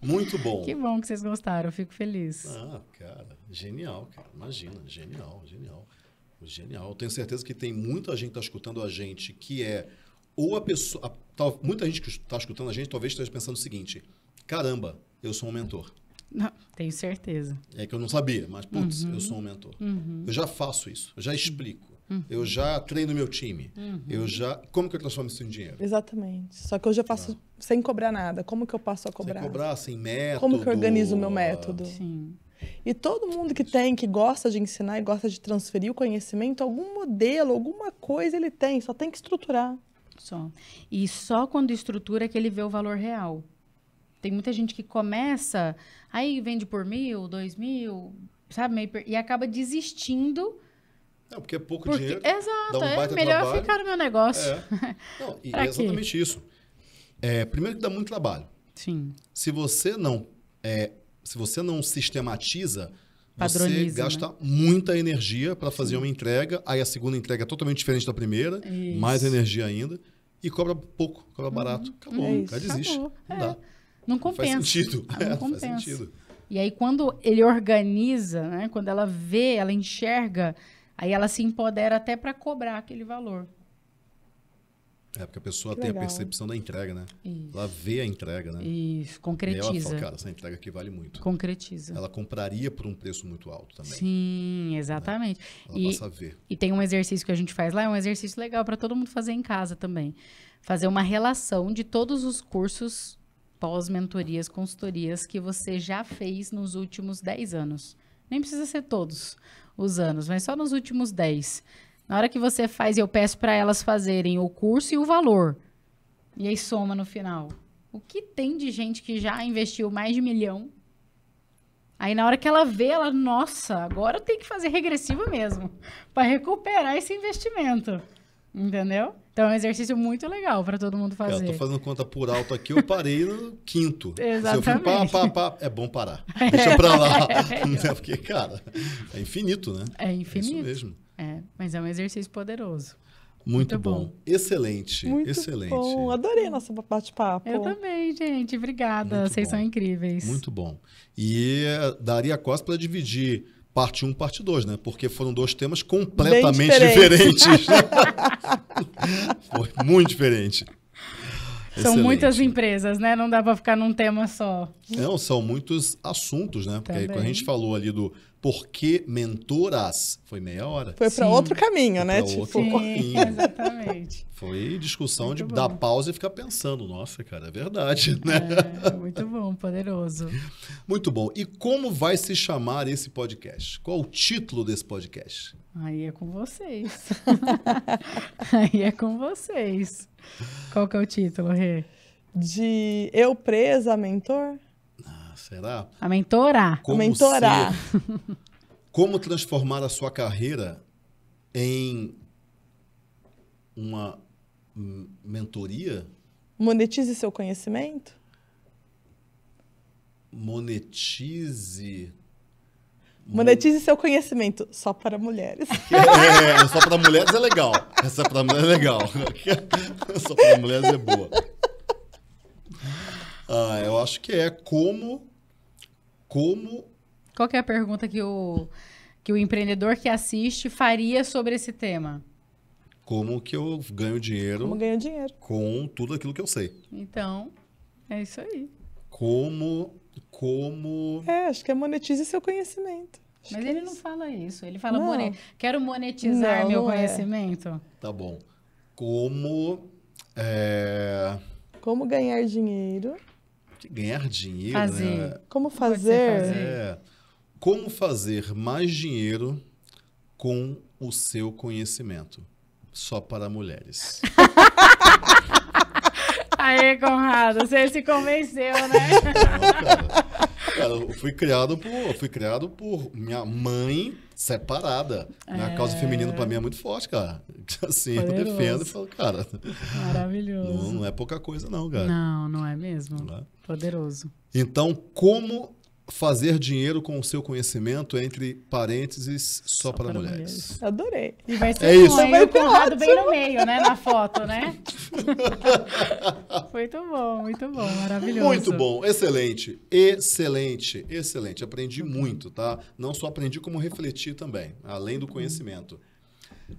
Muito bom. *laughs* Que bom que vocês gostaram, eu fico feliz. Ah, cara, genial, cara. Imagina, genial, genial. Genial. Eu tenho certeza que tem muita gente que está escutando a gente que é. Ou a pessoa. A, tá, muita gente que está escutando a gente talvez esteja pensando o seguinte: caramba, eu sou um mentor. Não, tenho certeza. É que eu não sabia, mas putz, uhum. eu sou um mentor. Uhum. Eu já faço isso, eu já explico. Uhum. Eu já treino meu time. Uhum. Eu já. Como que eu transformo isso em dinheiro? Exatamente. Só que eu já faço ah. sem cobrar nada. Como que eu passo a cobrar? Sem cobrar, sem método. Como que eu organizo o meu método? Sim. E todo mundo que tem, que gosta de ensinar e gosta de transferir o conhecimento, algum modelo, alguma coisa ele tem, só tem que estruturar. Só. E só quando estrutura é que ele vê o valor real. Tem muita gente que começa, aí vende por mil, dois mil, sabe? E acaba desistindo. Não, porque é pouco porque, dinheiro. Exato, é melhor trabalho. ficar no meu negócio. É. *laughs* Não, e é exatamente quê? isso. É, primeiro que dá muito trabalho. Sim. Se você não, é, se você não sistematiza, você né? gasta né? muita energia para fazer Sim. uma entrega, aí a segunda entrega é totalmente diferente da primeira, isso. mais energia ainda, e cobra pouco, cobra uhum. barato. Acabou, é cara desiste. Acabou. Não é. dá. Não compensa. Ah, é, faz sentido. Não, compensa. Faz sentido. E aí, quando ele organiza, né? Quando ela vê, ela enxerga, aí ela se empodera até para cobrar aquele valor. É, porque a pessoa que tem legal. a percepção da entrega, né? Isso. Ela vê a entrega, né? Isso, concretiza. E ela fala, cara, essa entrega aqui vale muito. Concretiza. Ela compraria por um preço muito alto também. Sim, né? exatamente. Né? Ela e, passa a ver. E tem um exercício que a gente faz lá, é um exercício legal para todo mundo fazer em casa também. Fazer uma relação de todos os cursos pós-mentorias, consultorias que você já fez nos últimos 10 anos. Nem precisa ser todos os anos, mas só nos últimos 10. Na hora que você faz, eu peço para elas fazerem o curso e o valor. E aí soma no final. O que tem de gente que já investiu mais de milhão? Aí na hora que ela vê, ela, nossa, agora eu tenho que fazer regressivo mesmo, para recuperar esse investimento. Entendeu? Então é um exercício muito legal para todo mundo fazer. Eu tô fazendo conta por alto aqui, eu parei no quinto. Exatamente. *laughs* Assim, Se eu fui pá, pá, pá, é bom parar. Deixa para lá. *laughs* *laughs* Né? Porque, cara, é infinito, né? É infinito. É isso mesmo. É, mas é um exercício poderoso. Muito, muito bom. bom. Excelente. Muito excelente. Bom. Adorei nosso bate-papo. Eu também, gente. Obrigada. Muito Vocês bom. são incríveis. Muito bom. E eh, daria a Costa para dividir parte 1, um, parte 2, né? Porque foram dois temas completamente diferente. diferentes. Né? *laughs* Foi muito diferente. São Excelente. muitas empresas, né? Não dá para ficar num tema só. Não, são muitos assuntos, né? Porque aí, quando a gente falou ali do porque mentoras foi meia hora. Foi para outro caminho, né? Tipo... Outro *laughs* Sim, caminho. exatamente. Foi discussão muito de bom. dar pausa e ficar pensando, nossa, cara, é verdade, é, né? É, muito bom, poderoso. Muito bom. E como vai se chamar esse podcast? Qual o título desse podcast? Aí é com vocês. *laughs* Aí é com vocês. Qual que é o título, Rê? De Eu Presa Mentor? Será? A mentorar. Como a mentorar. Ser, *laughs* como transformar a sua carreira em uma mentoria? Monetize seu conhecimento? Monetize Monetize seu conhecimento só para mulheres. *laughs* É, só para mulheres é legal. Essa para mulheres é legal. *laughs* Só para mulheres é boa. Ah, eu acho que é como como. Qual é a pergunta que o, que o empreendedor que assiste faria sobre esse tema? Como que eu ganho dinheiro? Como ganho dinheiro? Com tudo aquilo que eu sei. Então, é isso aí. Como, como. É, acho que é monetize seu conhecimento. Acho Mas é ele é não fala isso. Ele fala, Mone... quero monetizar não, meu não é. conhecimento. É. Tá bom. Como. É... Como ganhar dinheiro ganhar dinheiro. Né? Fazer. Né? Como é fazer? fazer. É. Como fazer mais dinheiro com o seu conhecimento? Só para mulheres. *laughs* Aê, Conrado, você se convenceu, né? Não, cara. Eu fui criado por, eu fui criado por minha mãe separada. Né? É... A causa feminina para mim é muito forte, cara. *laughs* Assim, Poderoso. eu defendo e falo, cara. Maravilhoso. Não, não, é pouca coisa, não, cara. Não, não é mesmo? Não é? Poderoso. Então, como Fazer dinheiro com o seu conhecimento, entre parênteses, só, só para, para mulheres. mulheres. Adorei. E vai é ser é isso. empurrado bem no meio, né? Na foto, né? *laughs* muito bom, muito bom, maravilhoso. Muito bom, excelente, excelente, excelente. Aprendi muito, tá? Não só aprendi, como refleti também, além do uhum. conhecimento.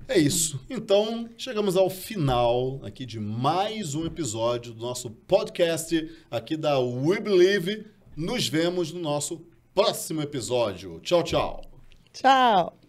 É isso. Então, chegamos ao final aqui de mais um episódio do nosso podcast aqui da We Believe nos vemos no nosso próximo episódio. Tchau, tchau. Tchau.